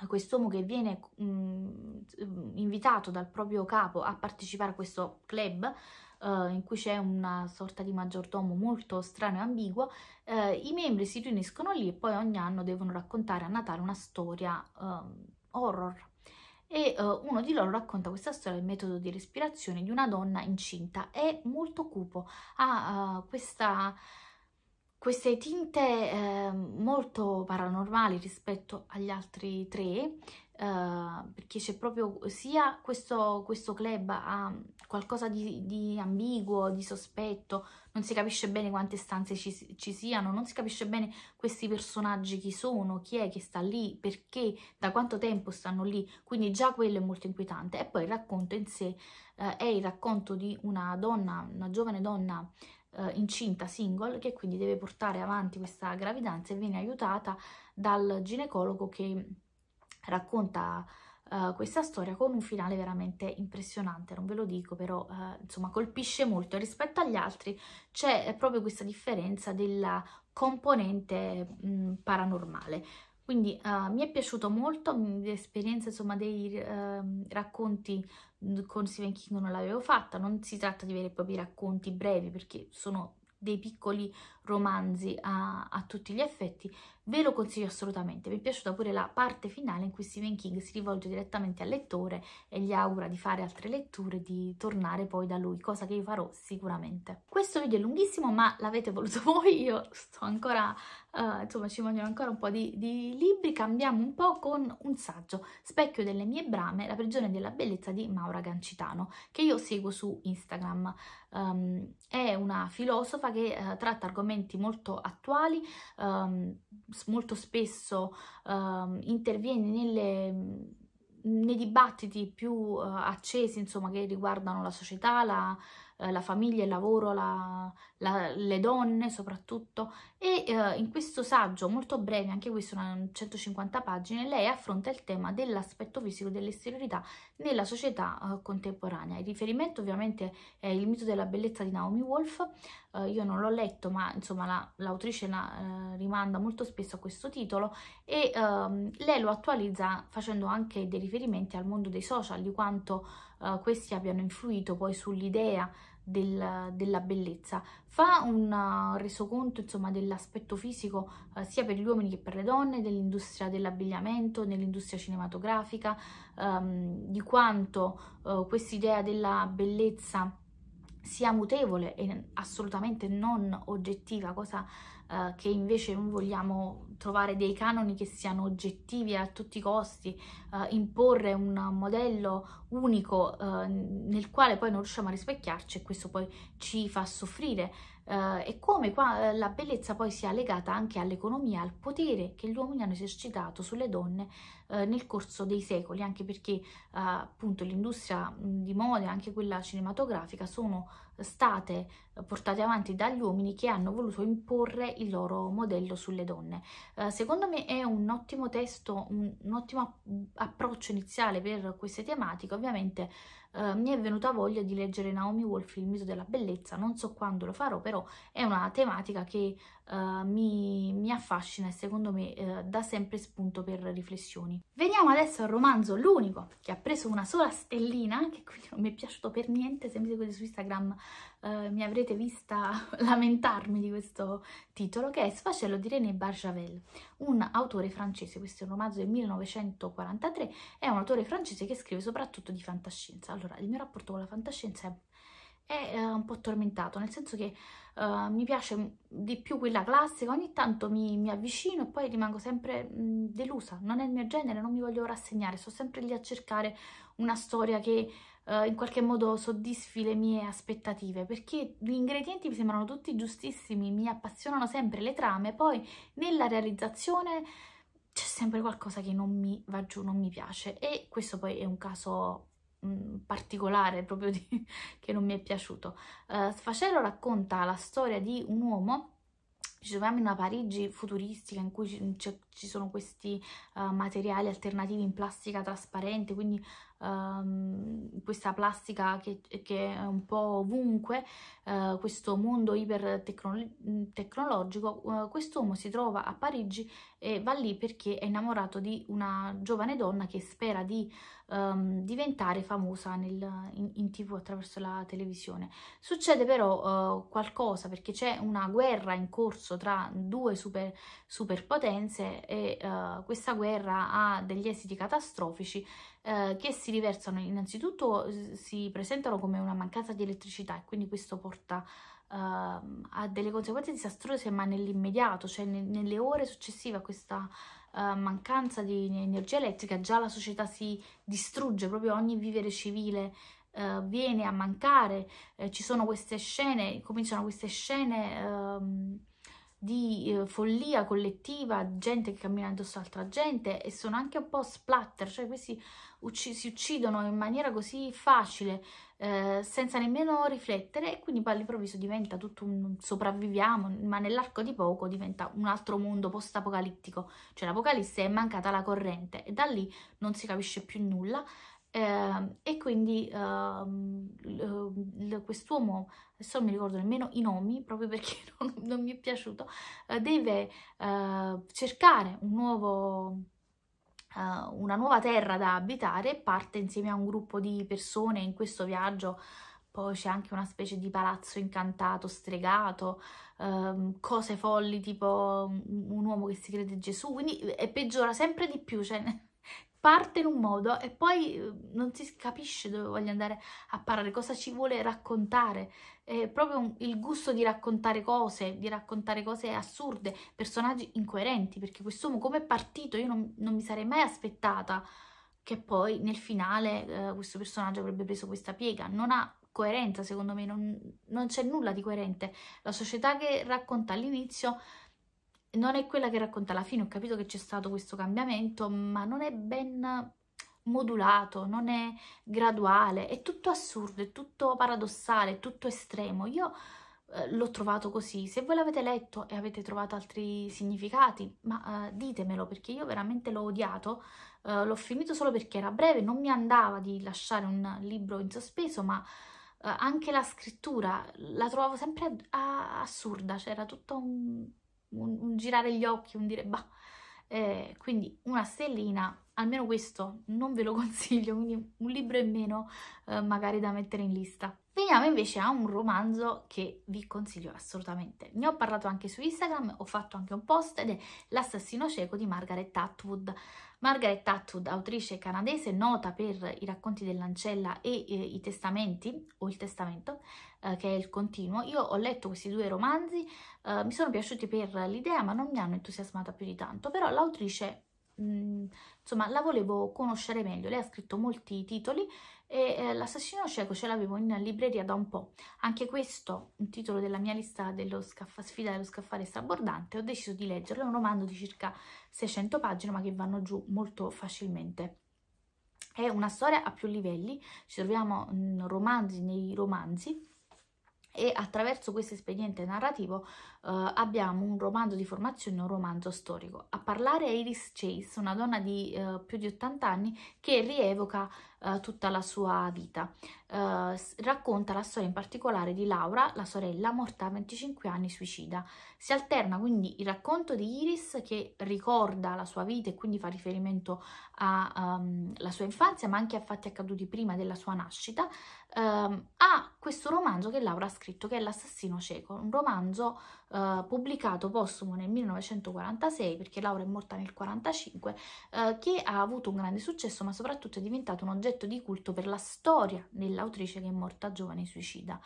quest'uomo che viene mh, mm, invitato dal proprio capo a partecipare a questo club eh, in cui c'è una sorta di maggiordomo molto strano e ambiguo, eh, i membri si riuniscono lì e poi ogni anno devono raccontare a Natale una storia eh, horror. E eh, uno di loro racconta questa storia del metodo di respirazione di una donna incinta. È molto cupo, ha eh, questa queste tinte eh, molto paranormali rispetto agli altri tre, Uh, perché c'è proprio sia questo, questo club ha qualcosa di, di, ambiguo, di sospetto, non si capisce bene quante stanze ci, ci, siano, non si capisce bene questi personaggi chi sono, chi è che sta lì, perché, da quanto tempo stanno lì, quindi già quello è molto inquietante. E poi il racconto in sé uh, è il racconto di una donna, una giovane donna eh, incinta single che quindi deve portare avanti questa gravidanza e viene aiutata dal ginecologo che mm, racconta Uh, questa storia con un finale veramente impressionante, non ve lo dico, però uh, insomma colpisce molto. Rispetto agli altri c'è eh, proprio questa differenza della componente mh, mm, paranormale. Quindi uh, mi è piaciuto molto mm, l'esperienza insomma dei ehm, racconti con Stephen King non l'avevo fatta, non si tratta di veri e propri racconti brevi perché sono dei piccoli romanzi a, a, tutti gli effetti, ve lo consiglio assolutamente. Mi è piaciuta pure la parte finale in cui Stephen King si rivolge direttamente al lettore e gli augura di fare altre letture, di tornare poi da lui, cosa che io farò sicuramente. Questo video è lunghissimo, ma l'avete voluto voi, io sto ancora, uh, insomma ci vogliono ancora un po' di, di libri, cambiamo un po' con un saggio, Specchio delle mie brame, la prigione della bellezza di Maura Gancitano, che io seguo su Instagram. Um, è una filosofa che uh, tratta argomenti argomenti molto attuali, um, molto spesso um, interviene nelle nei dibattiti più uh, accesi, insomma, che riguardano la società, la, eh, la famiglia, il lavoro, la, la, le donne soprattutto. E eh, in questo saggio, molto breve, anche questo 150 pagine, lei affronta il tema dell'aspetto fisico dell'esteriorità nella società eh, contemporanea. Il riferimento ovviamente è il mito della bellezza di Naomi Wolf, eh, io non l'ho letto ma insomma l'autrice la, eh, rimanda molto spesso a questo titolo e ehm, lei lo attualizza facendo anche dei riferimenti al mondo dei social, di quanto eh, questi abbiano influito poi sull'idea del, della bellezza. Fa un uh, resoconto insomma dell'aspetto fisico uh, sia per gli uomini che per le donne, dell'industria dell'abbigliamento, dell'industria cinematografica, um, di quanto uh, questa idea della bellezza sia mutevole e assolutamente non oggettiva, cosa eh, che invece noi vogliamo trovare dei canoni che siano oggettivi a tutti i costi, eh, imporre un modello unico eh, nel quale poi non riusciamo a rispecchiarci e questo poi ci fa soffrire. Eh, e come qua eh, la bellezza poi sia legata anche all'economia, al potere che gli uomini hanno esercitato sulle donne nel corso dei secoli, anche perché appunto l'industria di moda e anche quella cinematografica sono state portate avanti dagli uomini che hanno voluto imporre il loro modello sulle donne. Eh, secondo me è un ottimo testo, un, un ottimo approccio iniziale per queste tematiche, ovviamente Uh, mi è venuta voglia di leggere Naomi Wolf, Il mito della bellezza, non so quando lo farò, però è una tematica che uh, mi, mi, affascina e secondo me uh, dà sempre spunto per riflessioni. Veniamo adesso al romanzo L'unico, che ha preso una sola stellina, che quindi non mi è piaciuto per niente, se mi seguite su Instagram mi avrete l'avete vista lamentarmi di questo titolo, che è Sfacello di René Barjavel, un autore francese, questo è un romanzo del 1943, è un autore francese che scrive soprattutto di fantascienza. Allora, il mio rapporto con la fantascienza è è eh, un po' tormentato, nel senso che uh, mi piace di più quella classica, ogni tanto mi, mi avvicino e poi rimango sempre mh, delusa, non è il mio genere, non mi voglio rassegnare, sto sempre lì a cercare una storia che eh, in qualche modo soddisfi le mie aspettative, perché gli ingredienti mi sembrano tutti giustissimi, mi appassionano sempre le trame, poi nella realizzazione c'è sempre qualcosa che non mi va giù, non mi piace e questo poi è un caso mh, mm, particolare proprio di, che non mi è piaciuto. Uh, Sfacelo racconta la storia di un uomo ci troviamo in una Parigi futuristica in cui ci, sono questi uh, materiali alternativi in plastica trasparente, quindi um, questa plastica che, che, è un po' ovunque, uh, questo mondo ipertecnologico, uh, eh, quest'uomo si trova a Parigi e va lì perché è innamorato di una giovane donna che spera di um, diventare famosa nel, in, in, tv attraverso la televisione. Succede però uh, qualcosa perché c'è una guerra in corso tra due super, superpotenze e questa guerra ha degli esiti catastrofici eh, che si riversano innanzitutto si presentano come una mancanza di elettricità e quindi questo porta eh, a delle conseguenze disastrose ma nell'immediato, cioè ne nelle ore successive a questa eh, mancanza di energia elettrica già la società si distrugge, proprio ogni vivere civile Uh, viene a mancare, uh, ci sono queste scene, cominciano queste scene um, di eh, follia collettiva, gente che cammina addosso a altra gente e sono anche un po' splatter, cioè questi ucc si uccidono in maniera così facile eh, senza nemmeno riflettere e quindi poi all'improvviso diventa tutto un sopravviviamo, ma nell'arco di poco diventa un altro mondo post-apocalittico, cioè l'apocalisse è mancata la corrente e da lì non si capisce più nulla eh, e quindi eh, quest'uomo, adesso non mi ricordo nemmeno i nomi, proprio perché non, non mi è piaciuto, eh, deve eh, cercare un nuovo, eh, una nuova terra da abitare, parte insieme a un gruppo di persone in questo viaggio, poi c'è anche una specie di palazzo incantato, stregato, ehm, cose folli tipo un uomo che si crede Gesù, quindi è peggiora sempre di più, cioè parte in un modo e poi uhm, non si capisce dove voglio andare a parlare, cosa ci vuole raccontare. È proprio un, il gusto di raccontare cose, di raccontare cose assurde, personaggi incoerenti, perché quest'uomo come è partito io non, non, mi sarei mai aspettata che poi nel finale eh, questo personaggio avrebbe preso questa piega. Non ha coerenza, secondo me, non, non c'è nulla di coerente. La società che racconta all'inizio non è quella che racconta alla fine, ho capito che c'è stato questo cambiamento, ma non è ben modulato, non è graduale, è tutto assurdo, è tutto paradossale, è tutto estremo. Io eh, l'ho trovato così, se voi l'avete letto e avete trovato altri significati, ma eh, ditemelo perché io veramente l'ho odiato, eh, l'ho finito solo perché era breve, non mi andava di lasciare un libro in sospeso, ma eh, anche la scrittura la trovavo sempre assurda, c'era cioè tutto un un, un girare gli occhi, un dire bah. Eh, quindi una stellina, almeno questo non ve lo consiglio, quindi un libro in meno eh, magari da mettere in lista. Veniamo invece a un romanzo che vi consiglio assolutamente. Ne ho parlato anche su Instagram, ho fatto anche un post ed è L'assassino cieco di Margaret Atwood. Margaret Atwood, autrice canadese nota per i racconti dell'ancella e eh, i testamenti, o il testamento, eh, che è il continuo. Io ho letto questi due romanzi, eh, mi sono piaciuti per l'idea, ma non mi hanno entusiasmata più di tanto. Però l'autrice, mm, insomma, la volevo conoscere meglio. Lei ha scritto molti titoli, e eh, L'assassino cieco ce l'avevo in libreria da un po'. Anche questo, un titolo della mia lista dello scaffa, sfida dello scaffale strabordante, ho deciso di leggerlo, è un romanzo di circa 600 pagine ma che vanno giù molto facilmente. È una storia a più livelli, ci troviamo in romanzi nei romanzi, e attraverso questo espediente narrativo eh, abbiamo un romanzo di formazione, un romanzo storico. A parlare è Iris Chase, una donna di eh, più di 80 anni che rievoca eh, tutta la sua vita. Eh, racconta la storia in particolare di Laura, la sorella, morta a 25 anni suicida. Si alterna quindi il racconto di Iris che ricorda la sua vita e quindi fa riferimento alla ehm, um, sua infanzia ma anche a fatti accaduti prima della sua nascita ehm, a questo romanzo che Laura ha scritto, che è L'assassino cieco, un romanzo eh, pubblicato postumo nel 1946, perché Laura è morta nel 1945, eh, che ha avuto un grande successo, ma soprattutto è diventato un oggetto di culto per la storia dell'autrice che è morta giovane suicida.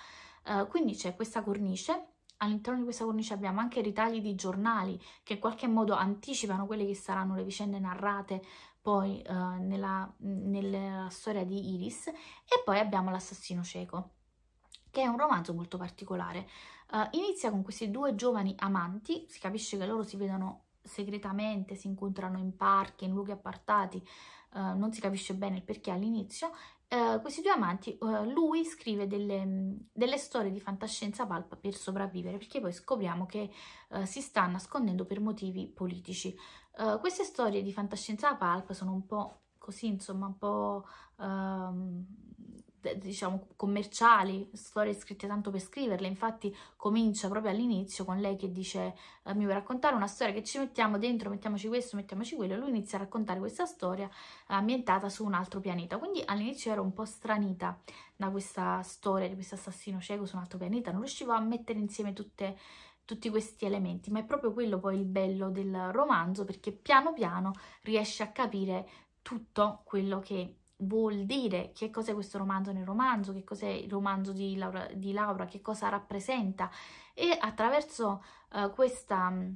Eh, quindi c'è questa cornice All'interno di questa cornice abbiamo anche ritagli di giornali che in qualche modo anticipano quelle che saranno le vicende narrate poi eh, nella, nella storia di Iris e poi abbiamo L'assassino cieco che è un romanzo molto particolare. Uh, inizia con questi due giovani amanti, si capisce che loro si vedono segretamente, si incontrano in parchi, in luoghi appartati, uh, non si capisce bene il perché all'inizio. Uh, questi due amanti, lui scrive delle, delle, storie di fantascienza pulp per sopravvivere, perché poi scopriamo che si sta nascondendo per motivi politici. Eh, queste storie di fantascienza pulp sono un po' così, insomma, un po' um, diciamo commerciali, storie scritte tanto per scriverle, infatti comincia proprio all'inizio con lei che dice eh, mi vuoi raccontare una storia che ci mettiamo dentro, mettiamoci questo, mettiamoci quello, e lui inizia a raccontare questa storia eh, ambientata su un altro pianeta, quindi all'inizio ero un po' stranita da questa storia di questo assassino cieco su un altro pianeta, non riuscivo a mettere insieme tutte tutti questi elementi, ma è proprio quello poi il bello del romanzo perché piano piano riesce a capire tutto quello che vuol dire, che cos'è questo romanzo nel romanzo, che cos'è il romanzo di Laura, di Laura, che cosa rappresenta e attraverso uh, questa mm,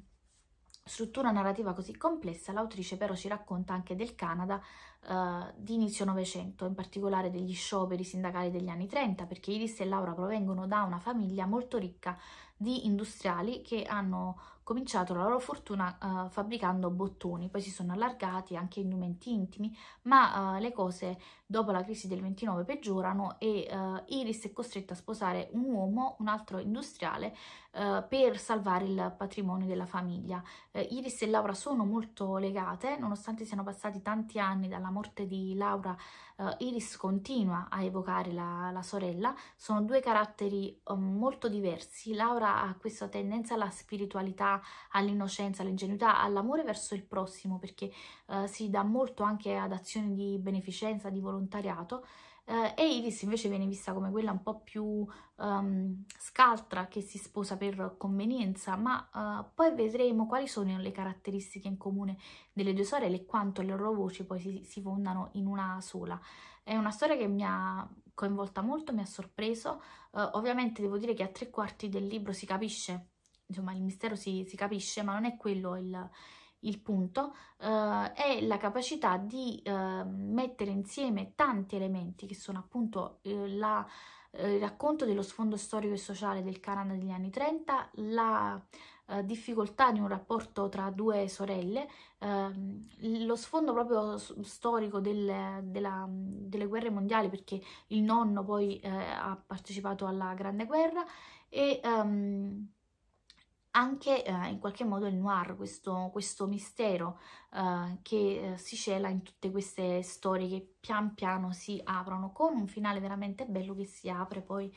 struttura narrativa così complessa l'autrice però ci racconta anche del Canada uh, di inizio Novecento, in particolare degli scioperi sindacali degli anni 30 perché Iris e Laura provengono da una famiglia molto ricca di industriali che hanno cominciato la loro fortuna uh, fabbricando bottoni, poi si sono allargati anche indumenti intimi, ma uh, le cose dopo la crisi del 29 peggiorano e uh, Iris è costretta a sposare un uomo, un altro industriale, uh, per salvare il patrimonio della famiglia. Uh, Iris e Laura sono molto legate, nonostante siano passati tanti anni dalla morte di Laura, Iris continua a evocare la, la sorella. Sono due caratteri um, molto diversi. Laura ha questa tendenza alla spiritualità, all'innocenza, all'ingenuità, all'amore verso il prossimo, perché si dà molto anche ad azioni di beneficenza, di volontà, volontariato eh, e Iris invece viene vista come quella un po' più um, scaltra che si sposa per convenienza, ma uh, poi vedremo quali sono le caratteristiche in comune delle due sorelle e quanto le loro voci poi si, si fondano in una sola. È una storia che mi ha coinvolta molto, mi ha sorpreso, uh, ovviamente devo dire che a tre quarti del libro si capisce, insomma il mistero si, si capisce, ma non è quello il il punto eh, è la capacità di eh, mettere insieme tanti elementi che sono appunto eh, la, eh, il racconto dello sfondo storico e sociale del Canada degli anni 30, la eh, difficoltà di un rapporto tra due sorelle, ehm, lo sfondo proprio storico del, della, delle guerre mondiali perché il nonno poi eh, ha partecipato alla Grande Guerra e... Um, anche eh, in qualche modo il noir, questo, questo mistero eh, che eh, si cela in tutte queste storie che pian piano si aprono, con un finale veramente bello che si apre poi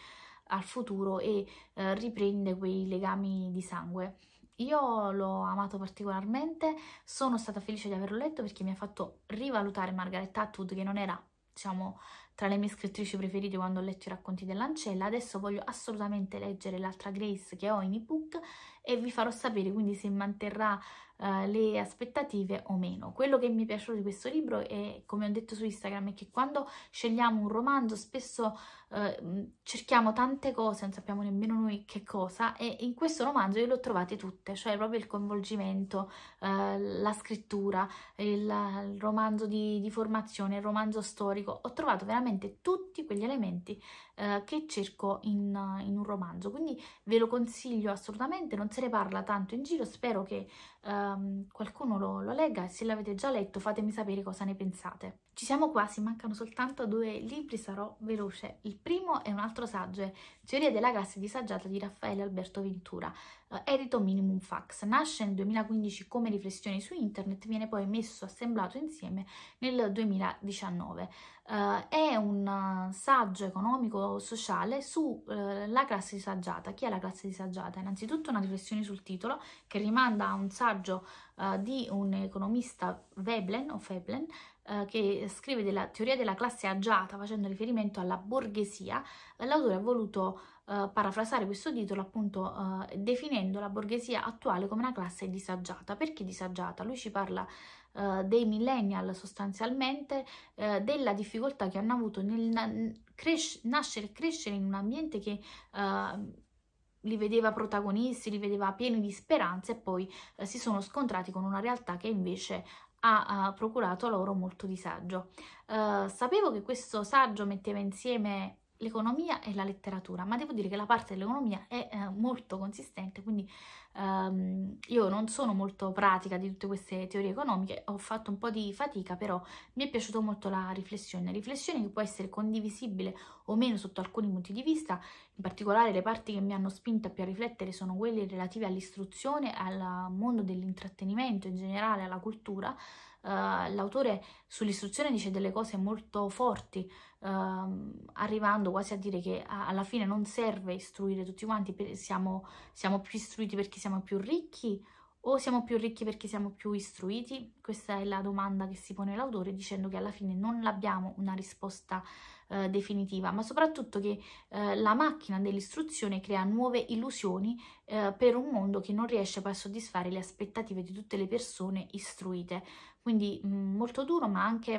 al futuro e eh, riprende quei legami di sangue. Io l'ho amato particolarmente, sono stata felice di averlo letto perché mi ha fatto rivalutare Margaret Atwood che non era, diciamo, tra le mie scrittrici preferite quando ho letto i racconti dell'ancella, adesso voglio assolutamente leggere l'altra Grace che ho in ebook e vi farò sapere quindi se manterrà uh, le aspettative o meno. Quello che mi è piaciuto di questo libro è, come ho detto su Instagram, è che quando scegliamo un romanzo spesso eh, cerchiamo tante cose, non sappiamo nemmeno noi che cosa, e in questo romanzo io le ho trovate tutte, cioè proprio il coinvolgimento, eh, la scrittura, il, il romanzo di, di, formazione, il romanzo storico, ho trovato veramente tutti quegli elementi eh, che cerco in, in, un romanzo, quindi ve lo consiglio assolutamente, non se ne parla tanto in giro, spero che ehm, qualcuno lo, lo legga e se l'avete già letto fatemi sapere cosa ne pensate. Ci siamo quasi, mancano soltanto due libri, sarò veloce. Il primo è un altro saggio, è Teoria della classe disagiata di Raffaele Alberto Ventura, eh, edito Minimum Fax. Nasce nel 2015 come riflessioni su internet, viene poi messo, assemblato insieme nel 2019. Eh, è un eh, saggio economico-sociale sulla eh, classe disagiata. Chi è la classe disagiata? Innanzitutto una riflessione sul titolo che rimanda a un saggio eh, di un economista Veblen o Feblen eh, che scrive della teoria della classe agiata facendo riferimento alla borghesia, l'autore ha voluto eh, parafrasare questo titolo appunto eh, definendo la borghesia attuale come una classe disagiata. Perché disagiata? Lui ci parla eh, dei millennial sostanzialmente, eh, della difficoltà che hanno avuto nel cres nascere e crescere in un ambiente che li vedeva protagonisti, li vedeva pieni di speranze e poi eh, si sono scontrati con una realtà che invece ha uh, procurato loro molto disagio. Uh, sapevo che questo saggio metteva insieme l'economia e la letteratura, ma devo dire che la parte dell'economia è eh, molto consistente, quindi Um, io non sono molto pratica di tutte queste teorie economiche, ho fatto un po' di fatica, però mi è piaciuta molto la riflessione, riflessione che può essere condivisibile o meno sotto alcuni punti di vista, in particolare le parti che mi hanno spinta più a riflettere sono quelle relative all'istruzione, al mondo dell'intrattenimento in generale, alla cultura, Uh, l'autore sull'istruzione dice delle cose molto forti, uh, arrivando quasi a dire che alla fine non serve istruire tutti quanti, siamo, siamo più istruiti perché siamo più ricchi o siamo più ricchi perché siamo più istruiti? Questa è la domanda che si pone l'autore dicendo che alla fine non abbiamo una risposta eh, definitiva, ma soprattutto che eh, la macchina dell'istruzione crea nuove illusioni eh, per un mondo che non riesce poi a soddisfare le aspettative di tutte le persone istruite. Quindi mh, mm, molto duro, ma anche...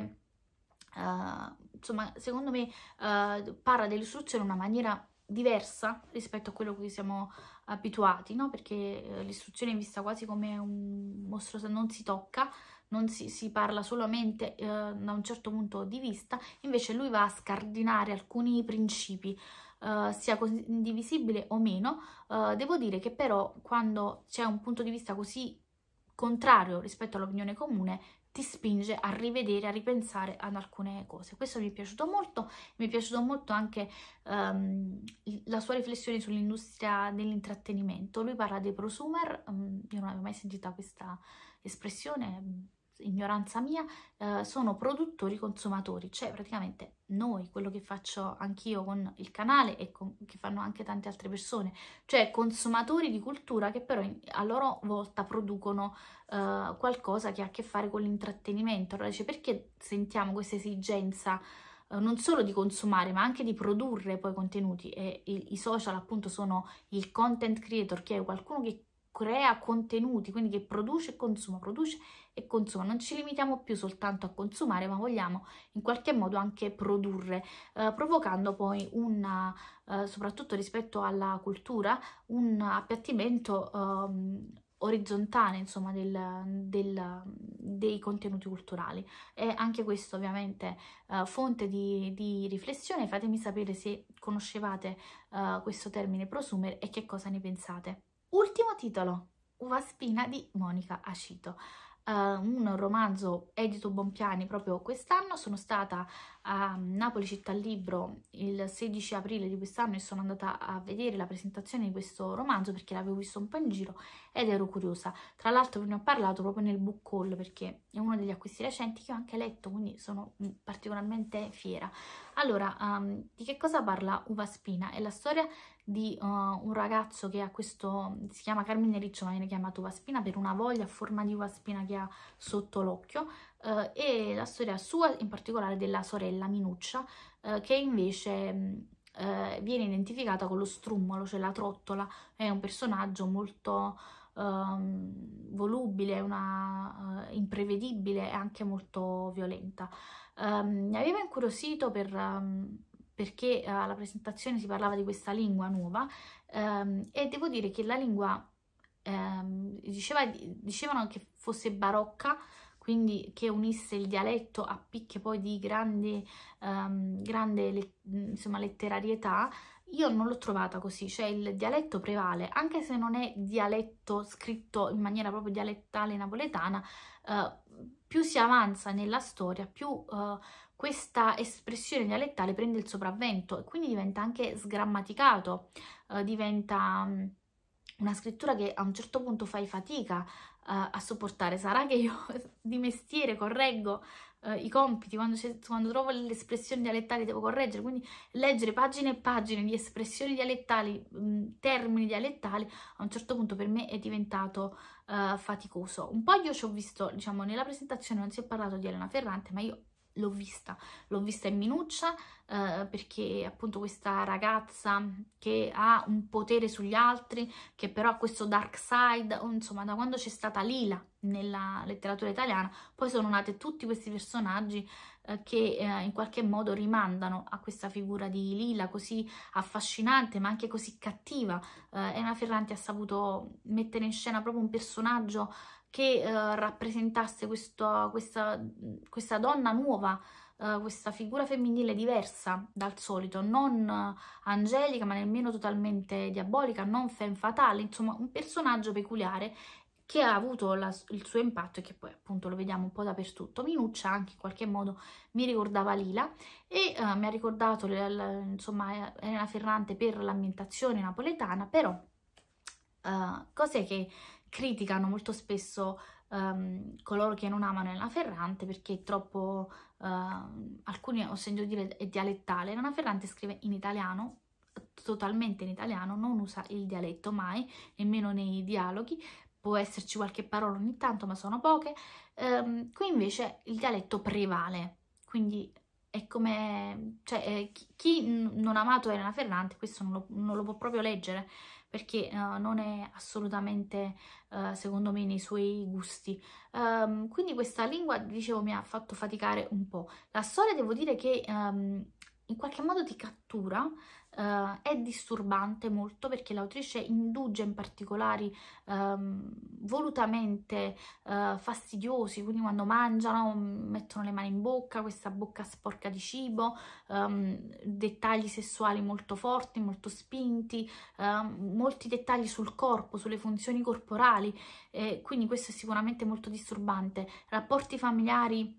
Eh, insomma, secondo me eh, parla dell'istruzione in una maniera diversa rispetto a quello che siamo abituati, no? Perché eh, l'istruzione è vista quasi come un mostro, non si tocca, non si, si parla solamente eh, da un certo punto di vista, invece lui va a scardinare alcuni principi, eh, sia condivisibile o meno. Eh, devo dire che però quando c'è un punto di vista così contrario rispetto all'opinione comune, ti spinge a rivedere, a ripensare ad alcune cose. Questo mi è piaciuto molto, mi è piaciuto molto anche um, la sua riflessione sull'industria dell'intrattenimento. Lui parla dei prosumer, um, io non avevo mai sentito questa espressione, mm, ignoranza mia, eh, sono produttori consumatori, cioè praticamente noi, quello che faccio anch'io con il canale e con, che fanno anche tante altre persone, cioè consumatori di cultura che però in, a loro volta producono eh, qualcosa che ha a che fare con l'intrattenimento. Allora dice perché sentiamo questa esigenza eh, non solo di consumare ma anche di produrre poi contenuti e i, i social appunto sono il content creator che è qualcuno che crea contenuti, quindi che produce e consuma, produce e consumo. Non ci limitiamo più soltanto a consumare, ma vogliamo in qualche modo anche produrre, eh, provocando poi un, eh, soprattutto rispetto alla cultura, un appiattimento ehm, orizzontale insomma del, del, dei contenuti culturali e anche questo ovviamente eh, fonte di, di, riflessione fatemi sapere se conoscevate eh, questo termine prosumer e che cosa ne pensate ultimo titolo Uva spina di Monica Ascito uh, un romanzo edito Bompiani proprio quest'anno, sono stata a Napoli Città Libro il 16 aprile di quest'anno e sono andata a vedere la presentazione di questo romanzo perché l'avevo visto un po' in giro ed ero curiosa. Tra l'altro ve ne ho parlato proprio nel book haul perché è uno degli acquisti recenti che ho anche letto, quindi sono mm, particolarmente fiera. Allora, um, di che cosa parla Uvaspina? È la storia di uh, un ragazzo che ha questo, si chiama Carmine Riccio ma viene chiamato Uvaspina per una voglia a forma di Uvaspina che ha sotto l'occhio, eh, e la storia sua, in particolare della sorella Minuccia, eh, che invece mh, mm, eh, viene identificata con lo strummolo, cioè la trottola, è un personaggio molto ehm, volubile, una, uh, imprevedibile e anche molto violenta. Um, mi aveva incuriosito per, um, perché eh, alla presentazione si parlava di questa lingua nuova um, e devo dire che la lingua diceva, dicevano che fosse barocca quindi che unisse il dialetto a picche poi di grande, um, grande le, insomma, letterarietà, io non l'ho trovata così, cioè il dialetto prevale, anche se non è dialetto scritto in maniera proprio dialettale napoletana, eh, più si avanza nella storia, più eh, questa espressione dialettale prende il sopravvento e quindi diventa anche sgrammaticato, eh, diventa mm, una scrittura che a un certo punto fai fatica uh, a sopportare. Sarà che io di mestiere correggo uh, i compiti, quando, quando trovo le espressioni dialettali devo correggere, quindi leggere pagine e pagine di espressioni dialettali, mh, mm, termini dialettali, a un certo punto per me è diventato uh, faticoso. Un po' io ci ho visto, diciamo, nella presentazione non si è parlato di Elena Ferrante, ma io l'ho vista, l'ho vista in minuccia eh, perché appunto questa ragazza che ha un potere sugli altri, che però ha questo dark side, oh, insomma da quando c'è stata Lila nella letteratura italiana, poi sono nati tutti questi personaggi eh, che eh, in qualche modo rimandano a questa figura di Lila così affascinante ma anche così cattiva. Eh, Emma Ferranti ha saputo mettere in scena proprio un personaggio che eh, rappresentasse questo, questa, questa, donna nuova, eh, questa figura femminile diversa dal solito, non eh, angelica ma nemmeno totalmente diabolica, non fan fatale, insomma un personaggio peculiare che ha avuto la, il suo impatto e che poi appunto lo vediamo un po' dappertutto. Minuccia anche in qualche modo mi ricordava Lila e eh, mi ha ricordato insomma eh, Elena Ferrante per l'ambientazione napoletana, però Uh, cos'è che criticano molto spesso um, coloro che non amano Elena Ferrante perché è troppo, uh, alcuni ho sentito dire, è dialettale. Elena Ferrante scrive in italiano, totalmente in italiano, non usa il dialetto mai, nemmeno nei dialoghi, può esserci qualche parola ogni tanto, ma sono poche. Um, qui invece il dialetto prevale, quindi è come... Cioè, eh, chi non ha amato Elena Ferrante questo non lo, non lo può proprio leggere, perché uh, non è assolutamente uh, secondo me nei suoi gusti um, quindi questa lingua dicevo mi ha fatto faticare un po' la storia devo dire che um, in qualche modo ti cattura, uh, è disturbante molto perché l'autrice indugia in particolari um, volutamente uh, fastidiosi, quindi quando mangiano mm, mettono le mani in bocca, questa bocca sporca di cibo, um, dettagli sessuali molto forti, molto spinti, um, molti dettagli sul corpo, sulle funzioni corporali, eh, quindi questo è sicuramente molto disturbante. Rapporti familiari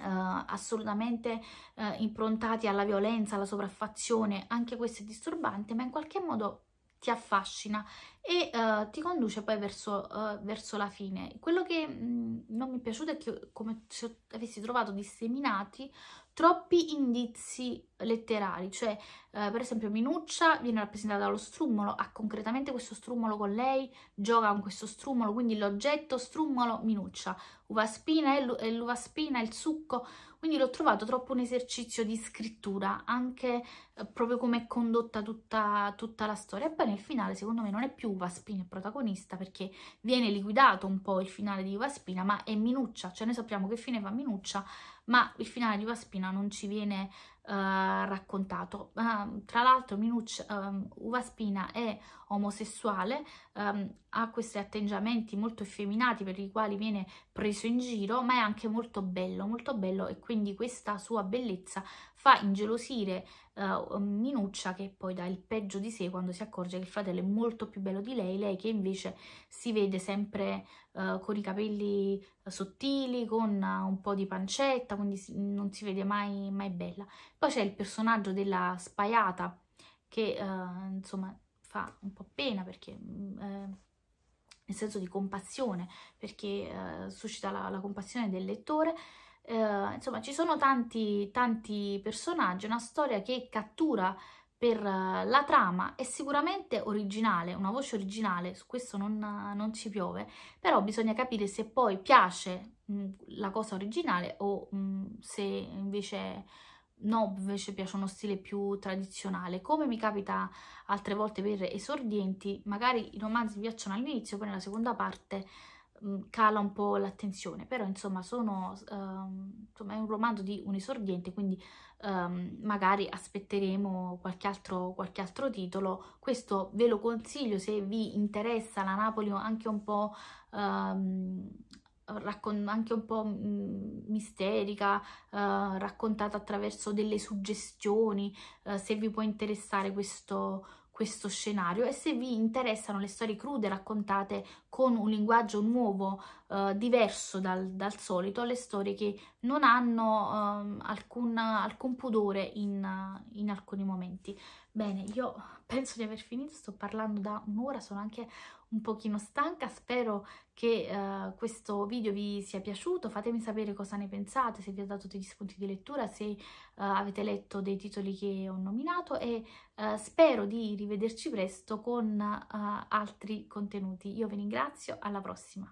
Uh, assolutamente uh, improntati alla violenza, alla sopraffazione, anche questo è disturbante, ma in qualche modo ti affascina e uh, ti conduce poi verso, verso la fine. Quello che mh, mm, non mi è piaciuto è che come se avessi trovato disseminati troppi indizi letterari, cioè eh, per esempio Minuccia viene rappresentata dallo strumolo, ha concretamente questo strumolo con lei, gioca con questo strumolo, quindi l'oggetto strumolo Minuccia, uvaspina è l'uvaspina, il succo, quindi l'ho trovato troppo un esercizio di scrittura, anche eh, proprio come è condotta tutta, tutta, la storia. Ebbene, il finale secondo me non è più uvaspina il protagonista perché viene liquidato un po' il finale di uvaspina, ma è Minuccia, cioè noi sappiamo che fine fa Minuccia ma il finale di Uvaspina non ci viene uh, raccontato. Uh, tra l'altro Minuccia, um, ehm, Uvaspina è omosessuale, um, ha questi atteggiamenti molto effeminati per i quali viene preso in giro, ma è anche molto bello, molto bello e quindi questa sua bellezza fa ingelosire uh, Minuccia che poi dà il peggio di sé quando si accorge che il fratello è molto più bello di lei, lei che invece si vede sempre uh, con i capelli sottili, con un po' di pancetta, quindi non si vede mai, mai bella. Poi c'è il personaggio della spaiata che uh, insomma fa un po' pena perché... Mm, eh, nel senso di compassione, perché eh, suscita la, la, compassione del lettore. Eh, insomma, ci sono tanti, tanti personaggi, una storia che cattura per eh, la trama, è sicuramente originale, una voce originale, su questo non, non ci piove, però bisogna capire se poi piace mh, mm, la cosa originale o mh, mm, se invece no, invece piace uno stile più tradizionale. Come mi capita altre volte per esordienti, magari i romanzi piacciono all'inizio, poi nella seconda parte mh, mm, cala un po' l'attenzione, però insomma, sono, um, insomma, è un romanzo di un esordiente, quindi um, magari aspetteremo qualche altro, qualche altro titolo. Questo ve lo consiglio se vi interessa la Napoli anche un po' um, anche un po' misterica, eh, raccontata attraverso delle suggestioni, eh, se vi può interessare questo, questo scenario e se vi interessano le storie crude raccontate con un linguaggio nuovo, eh, diverso dal, dal, solito, le storie che non hanno eh, alcun, alcun, pudore in, in alcuni momenti. Bene, io penso di aver finito, sto parlando da un'ora, sono anche un pochino stanca, spero che uh, questo video vi sia piaciuto, fatemi sapere cosa ne pensate, se vi ha dato degli spunti di lettura, se uh, avete letto dei titoli che ho nominato e uh, spero di rivederci presto con altri contenuti. Io vi ringrazio, alla prossima!